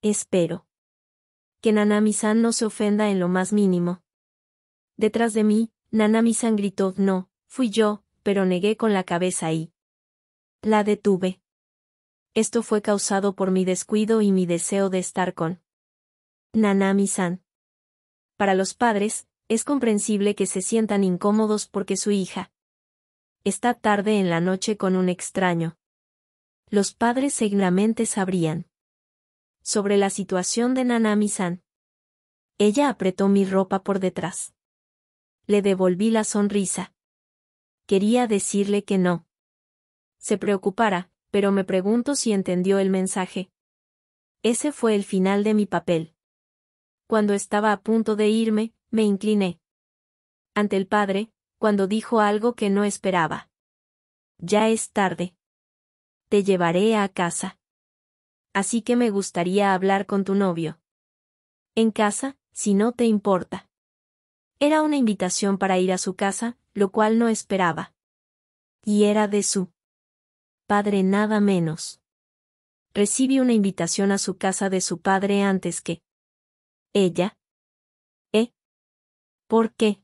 Espero. Que Nanami-san no se ofenda en lo más mínimo. Detrás de mí, Nanami-san gritó, no, fui yo, pero negué con la cabeza y... La detuve. Esto fue causado por mi descuido y mi deseo de estar con... Nanami-san. Para los padres, es comprensible que se sientan incómodos porque su hija está tarde en la noche con un extraño. Los padres seguramente sabrían sobre la situación de Nanami-san. Ella apretó mi ropa por detrás. Le devolví la sonrisa. Quería decirle que no. Se preocupara, pero me pregunto si entendió el mensaje. Ese fue el final de mi papel. Cuando estaba a punto de irme, me incliné. Ante el padre, cuando dijo algo que no esperaba. Ya es tarde. Te llevaré a casa. Así que me gustaría hablar con tu novio. En casa, si no te importa. Era una invitación para ir a su casa, lo cual no esperaba. Y era de su padre nada menos. Recibe una invitación a su casa de su padre antes que ella. ¿Eh? ¿Por qué?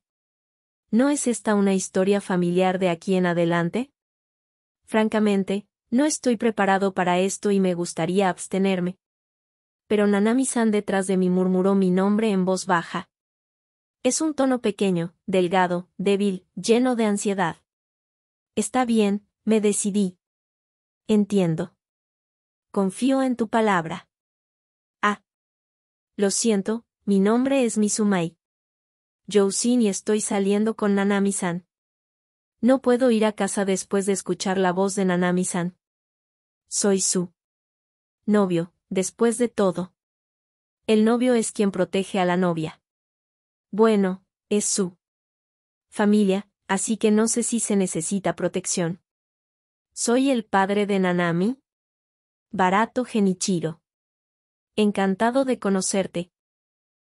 ¿No es esta una historia familiar de aquí en adelante? Francamente, no estoy preparado para esto y me gustaría abstenerme. Pero Nanami-san detrás de mí murmuró mi nombre en voz baja. Es un tono pequeño, delgado, débil, lleno de ansiedad. Está bien, me decidí. Entiendo. Confío en tu palabra. Ah. Lo siento, mi nombre es Mizumai. sí y estoy saliendo con Nanami-san. No puedo ir a casa después de escuchar la voz de Nanami-san. Soy su novio, después de todo. El novio es quien protege a la novia. Bueno, es su familia, así que no sé si se necesita protección. Soy el padre de Nanami. Barato Genichiro. Encantado de conocerte.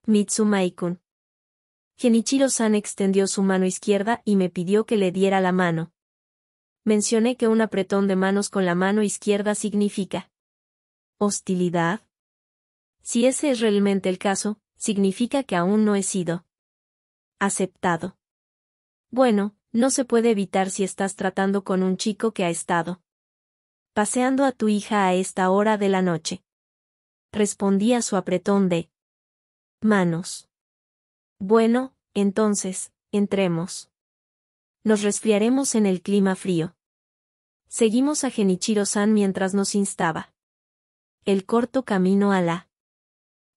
Mitsumaikun. Genichiro-san extendió su mano izquierda y me pidió que le diera la mano. Mencioné que un apretón de manos con la mano izquierda significa hostilidad. Si ese es realmente el caso, significa que aún no he sido aceptado. Bueno, no se puede evitar si estás tratando con un chico que ha estado paseando a tu hija a esta hora de la noche. Respondí a su apretón de manos. Bueno, entonces, entremos. Nos resfriaremos en el clima frío. Seguimos a Genichiro-san mientras nos instaba. El corto camino a la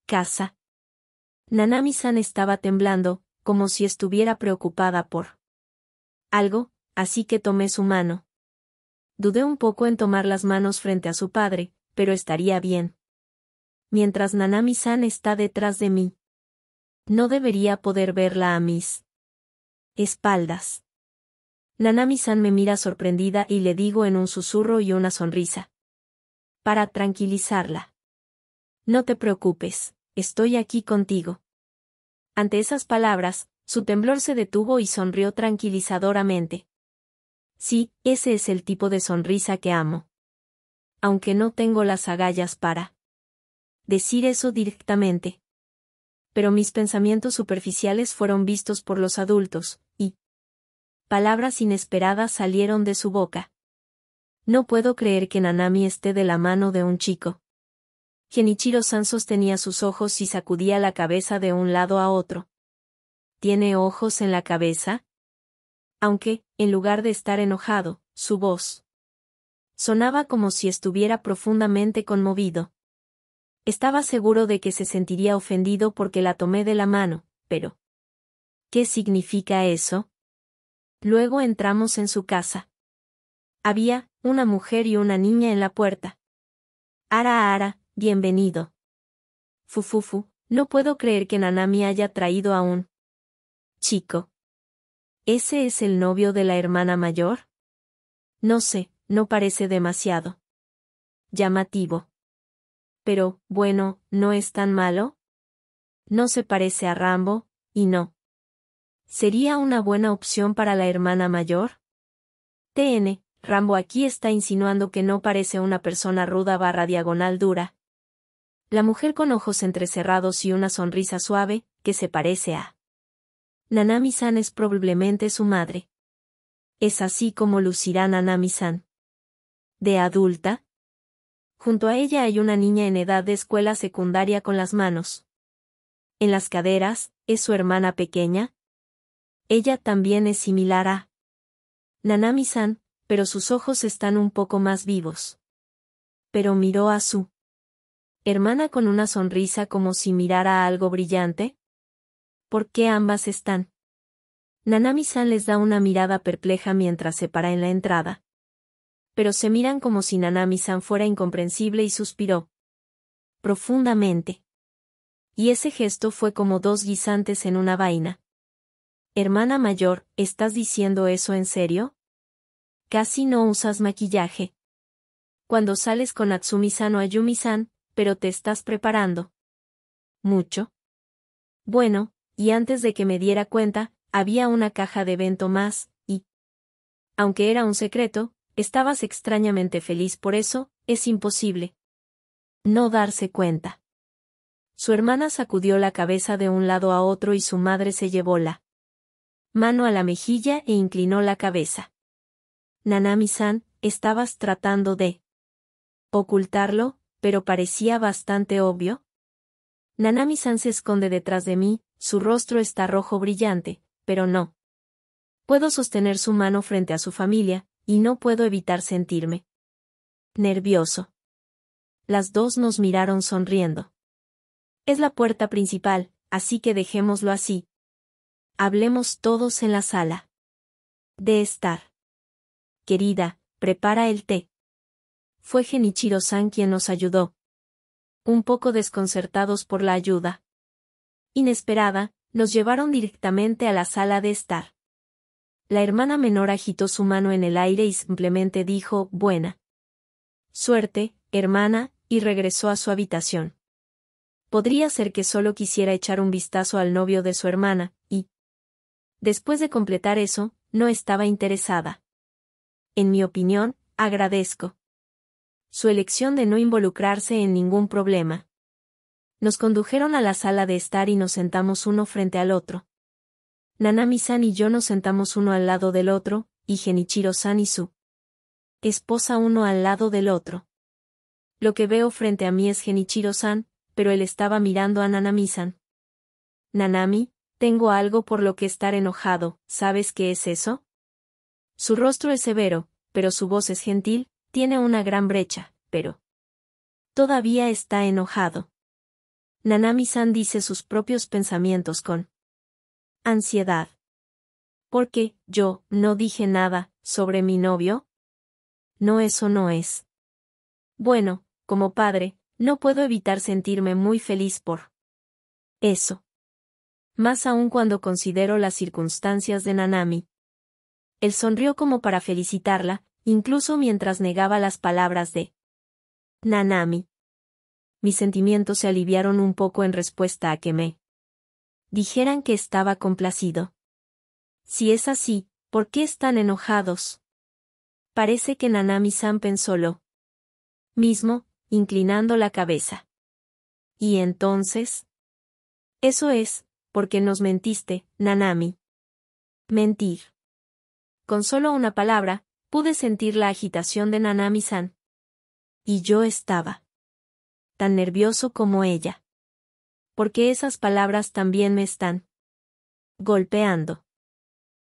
casa Nanami-san estaba temblando, como si estuviera preocupada por algo, así que tomé su mano. Dudé un poco en tomar las manos frente a su padre, pero estaría bien. Mientras Nanami-san está detrás de mí. No debería poder verla a mis espaldas. Nanami-san me mira sorprendida y le digo en un susurro y una sonrisa. Para tranquilizarla. No te preocupes estoy aquí contigo. Ante esas palabras, su temblor se detuvo y sonrió tranquilizadoramente. Sí, ese es el tipo de sonrisa que amo. Aunque no tengo las agallas para decir eso directamente. Pero mis pensamientos superficiales fueron vistos por los adultos, y palabras inesperadas salieron de su boca. No puedo creer que Nanami esté de la mano de un chico. Genichiro San sostenía sus ojos y sacudía la cabeza de un lado a otro. ¿Tiene ojos en la cabeza? Aunque, en lugar de estar enojado, su voz sonaba como si estuviera profundamente conmovido. Estaba seguro de que se sentiría ofendido porque la tomé de la mano, pero... ¿Qué significa eso? Luego entramos en su casa. Había una mujer y una niña en la puerta. Ara Ara, Bienvenido. Fufufu, no puedo creer que Nanami haya traído a un chico. ¿Ese es el novio de la hermana mayor? No sé, no parece demasiado llamativo. Pero, bueno, ¿no es tan malo? No se parece a Rambo, y no. ¿Sería una buena opción para la hermana mayor? TN, Rambo aquí está insinuando que no parece una persona ruda barra diagonal dura, la mujer con ojos entrecerrados y una sonrisa suave, que se parece a Nanami-san es probablemente su madre. Es así como lucirá Nanami-san. De adulta. Junto a ella hay una niña en edad de escuela secundaria con las manos. En las caderas, es su hermana pequeña. Ella también es similar a Nanami-san, pero sus ojos están un poco más vivos. Pero miró a su hermana con una sonrisa como si mirara algo brillante? ¿Por qué ambas están? Nanami-san les da una mirada perpleja mientras se para en la entrada. Pero se miran como si Nanami-san fuera incomprensible y suspiró. Profundamente. Y ese gesto fue como dos guisantes en una vaina. Hermana mayor, ¿estás diciendo eso en serio? Casi no usas maquillaje. Cuando sales con Atsumi-san o Ayumi-san, pero te estás preparando. Mucho. Bueno, y antes de que me diera cuenta, había una caja de vento más, y... Aunque era un secreto, estabas extrañamente feliz por eso, es imposible. No darse cuenta. Su hermana sacudió la cabeza de un lado a otro y su madre se llevó la mano a la mejilla e inclinó la cabeza. Nanami-san, estabas tratando de ocultarlo, pero parecía bastante obvio. Nanami-san se esconde detrás de mí, su rostro está rojo brillante, pero no. Puedo sostener su mano frente a su familia, y no puedo evitar sentirme nervioso. Las dos nos miraron sonriendo. Es la puerta principal, así que dejémoslo así. Hablemos todos en la sala. De estar. Querida, prepara el té fue Genichiro-san quien nos ayudó. Un poco desconcertados por la ayuda inesperada, nos llevaron directamente a la sala de estar. La hermana menor agitó su mano en el aire y simplemente dijo, buena. Suerte, hermana, y regresó a su habitación. Podría ser que solo quisiera echar un vistazo al novio de su hermana, y... Después de completar eso, no estaba interesada. En mi opinión, agradezco su elección de no involucrarse en ningún problema. Nos condujeron a la sala de estar y nos sentamos uno frente al otro. Nanami-san y yo nos sentamos uno al lado del otro, y Genichiro-san y su esposa uno al lado del otro. Lo que veo frente a mí es Genichiro-san, pero él estaba mirando a Nanami-san. Nanami, tengo algo por lo que estar enojado, ¿sabes qué es eso? Su rostro es severo, pero su voz es gentil, tiene una gran brecha, pero todavía está enojado. Nanami-san dice sus propios pensamientos con ansiedad. ¿Por qué yo, no dije nada, sobre mi novio. No, eso no es. Bueno, como padre, no puedo evitar sentirme muy feliz por eso. Más aún cuando considero las circunstancias de Nanami. Él sonrió como para felicitarla, incluso mientras negaba las palabras de Nanami. Mis sentimientos se aliviaron un poco en respuesta a que me dijeran que estaba complacido. Si es así, ¿por qué están enojados? Parece que Nanami-san pensó lo mismo, inclinando la cabeza. ¿Y entonces? Eso es, porque nos mentiste, Nanami. Mentir. Con solo una palabra, pude sentir la agitación de Nanami-san. Y yo estaba tan nervioso como ella. Porque esas palabras también me están golpeando.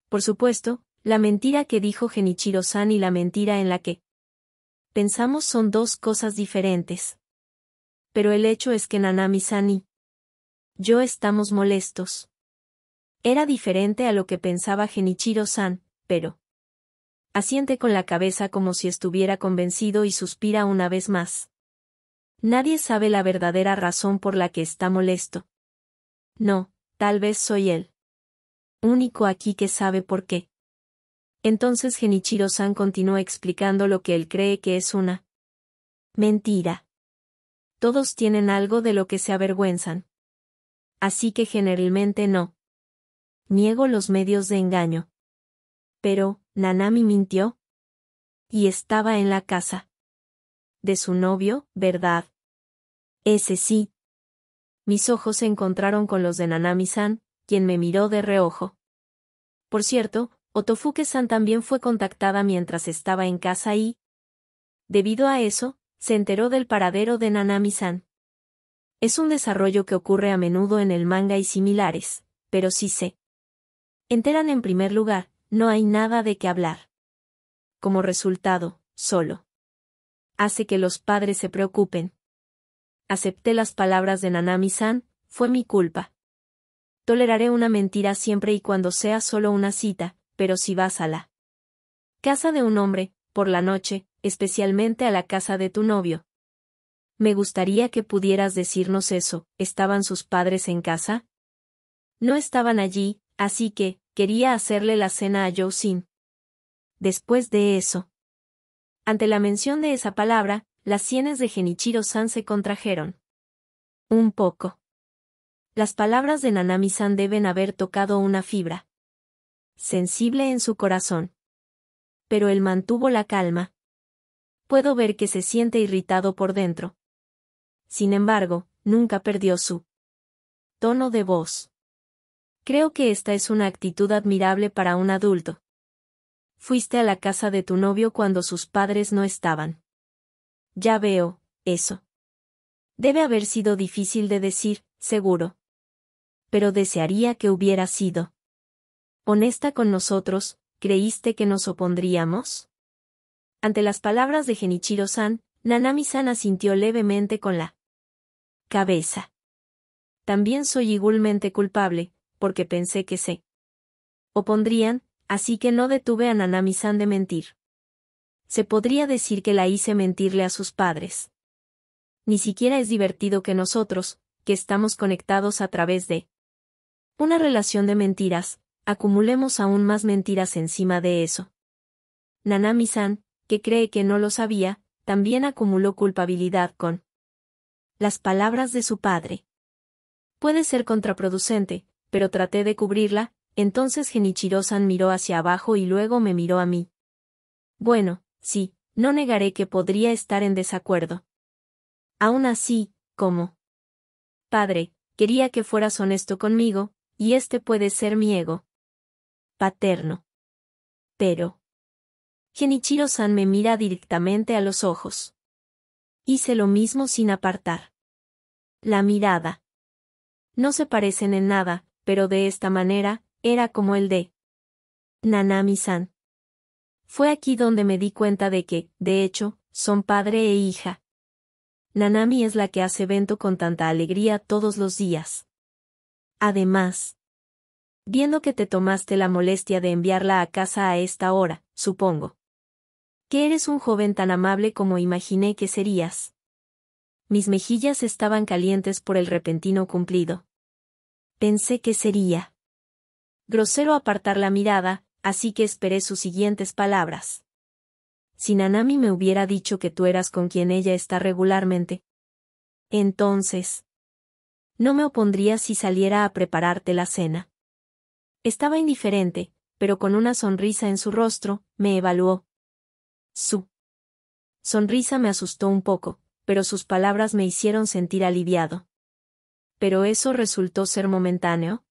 Por supuesto, la mentira que dijo Genichiro-san y la mentira en la que pensamos son dos cosas diferentes. Pero el hecho es que Nanami-san y yo estamos molestos. Era diferente a lo que pensaba Genichiro-san, pero asiente con la cabeza como si estuviera convencido y suspira una vez más. Nadie sabe la verdadera razón por la que está molesto. No, tal vez soy él. Único aquí que sabe por qué. Entonces Genichiro-san continúa explicando lo que él cree que es una mentira. Todos tienen algo de lo que se avergüenzan. Así que generalmente no. Niego los medios de engaño. Pero, Nanami mintió. Y estaba en la casa. De su novio, ¿verdad? Ese sí. Mis ojos se encontraron con los de Nanami-san, quien me miró de reojo. Por cierto, Otofuke-san también fue contactada mientras estaba en casa y, debido a eso, se enteró del paradero de Nanami-san. Es un desarrollo que ocurre a menudo en el manga y similares, pero sí se enteran en primer lugar, no hay nada de qué hablar. Como resultado, solo. Hace que los padres se preocupen. Acepté las palabras de Nanami-san, fue mi culpa. Toleraré una mentira siempre y cuando sea solo una cita, pero si vas a la casa de un hombre, por la noche, especialmente a la casa de tu novio. Me gustaría que pudieras decirnos eso, ¿estaban sus padres en casa? No estaban allí, así que, quería hacerle la cena a sin. Después de eso. Ante la mención de esa palabra, las sienes de Genichiro-san se contrajeron. Un poco. Las palabras de Nanami-san deben haber tocado una fibra. Sensible en su corazón. Pero él mantuvo la calma. Puedo ver que se siente irritado por dentro. Sin embargo, nunca perdió su tono de voz. Creo que esta es una actitud admirable para un adulto. Fuiste a la casa de tu novio cuando sus padres no estaban. Ya veo, eso. Debe haber sido difícil de decir, seguro. Pero desearía que hubiera sido. Honesta con nosotros, ¿creíste que nos opondríamos? Ante las palabras de Genichiro-san, Nanami-san asintió levemente con la cabeza. También soy igualmente culpable, porque pensé que se opondrían, así que no detuve a Nanami-san de mentir. Se podría decir que la hice mentirle a sus padres. Ni siquiera es divertido que nosotros, que estamos conectados a través de una relación de mentiras, acumulemos aún más mentiras encima de eso. Nanami-san, que cree que no lo sabía, también acumuló culpabilidad con las palabras de su padre. Puede ser contraproducente, pero traté de cubrirla, entonces Genichiro-san miró hacia abajo y luego me miró a mí. Bueno, sí, no negaré que podría estar en desacuerdo. Aún así, ¿cómo? padre, quería que fueras honesto conmigo, y este puede ser mi ego paterno. Pero Genichiro-san me mira directamente a los ojos. Hice lo mismo sin apartar la mirada. No se parecen en nada, pero de esta manera, era como el de Nanami-san. Fue aquí donde me di cuenta de que, de hecho, son padre e hija. Nanami es la que hace vento con tanta alegría todos los días. Además, viendo que te tomaste la molestia de enviarla a casa a esta hora, supongo. Que eres un joven tan amable como imaginé que serías. Mis mejillas estaban calientes por el repentino cumplido. Pensé que sería grosero apartar la mirada, así que esperé sus siguientes palabras. Si Nanami me hubiera dicho que tú eras con quien ella está regularmente. Entonces. No me opondría si saliera a prepararte la cena. Estaba indiferente, pero con una sonrisa en su rostro, me evaluó. Su sonrisa me asustó un poco, pero sus palabras me hicieron sentir aliviado pero eso resultó ser momentáneo,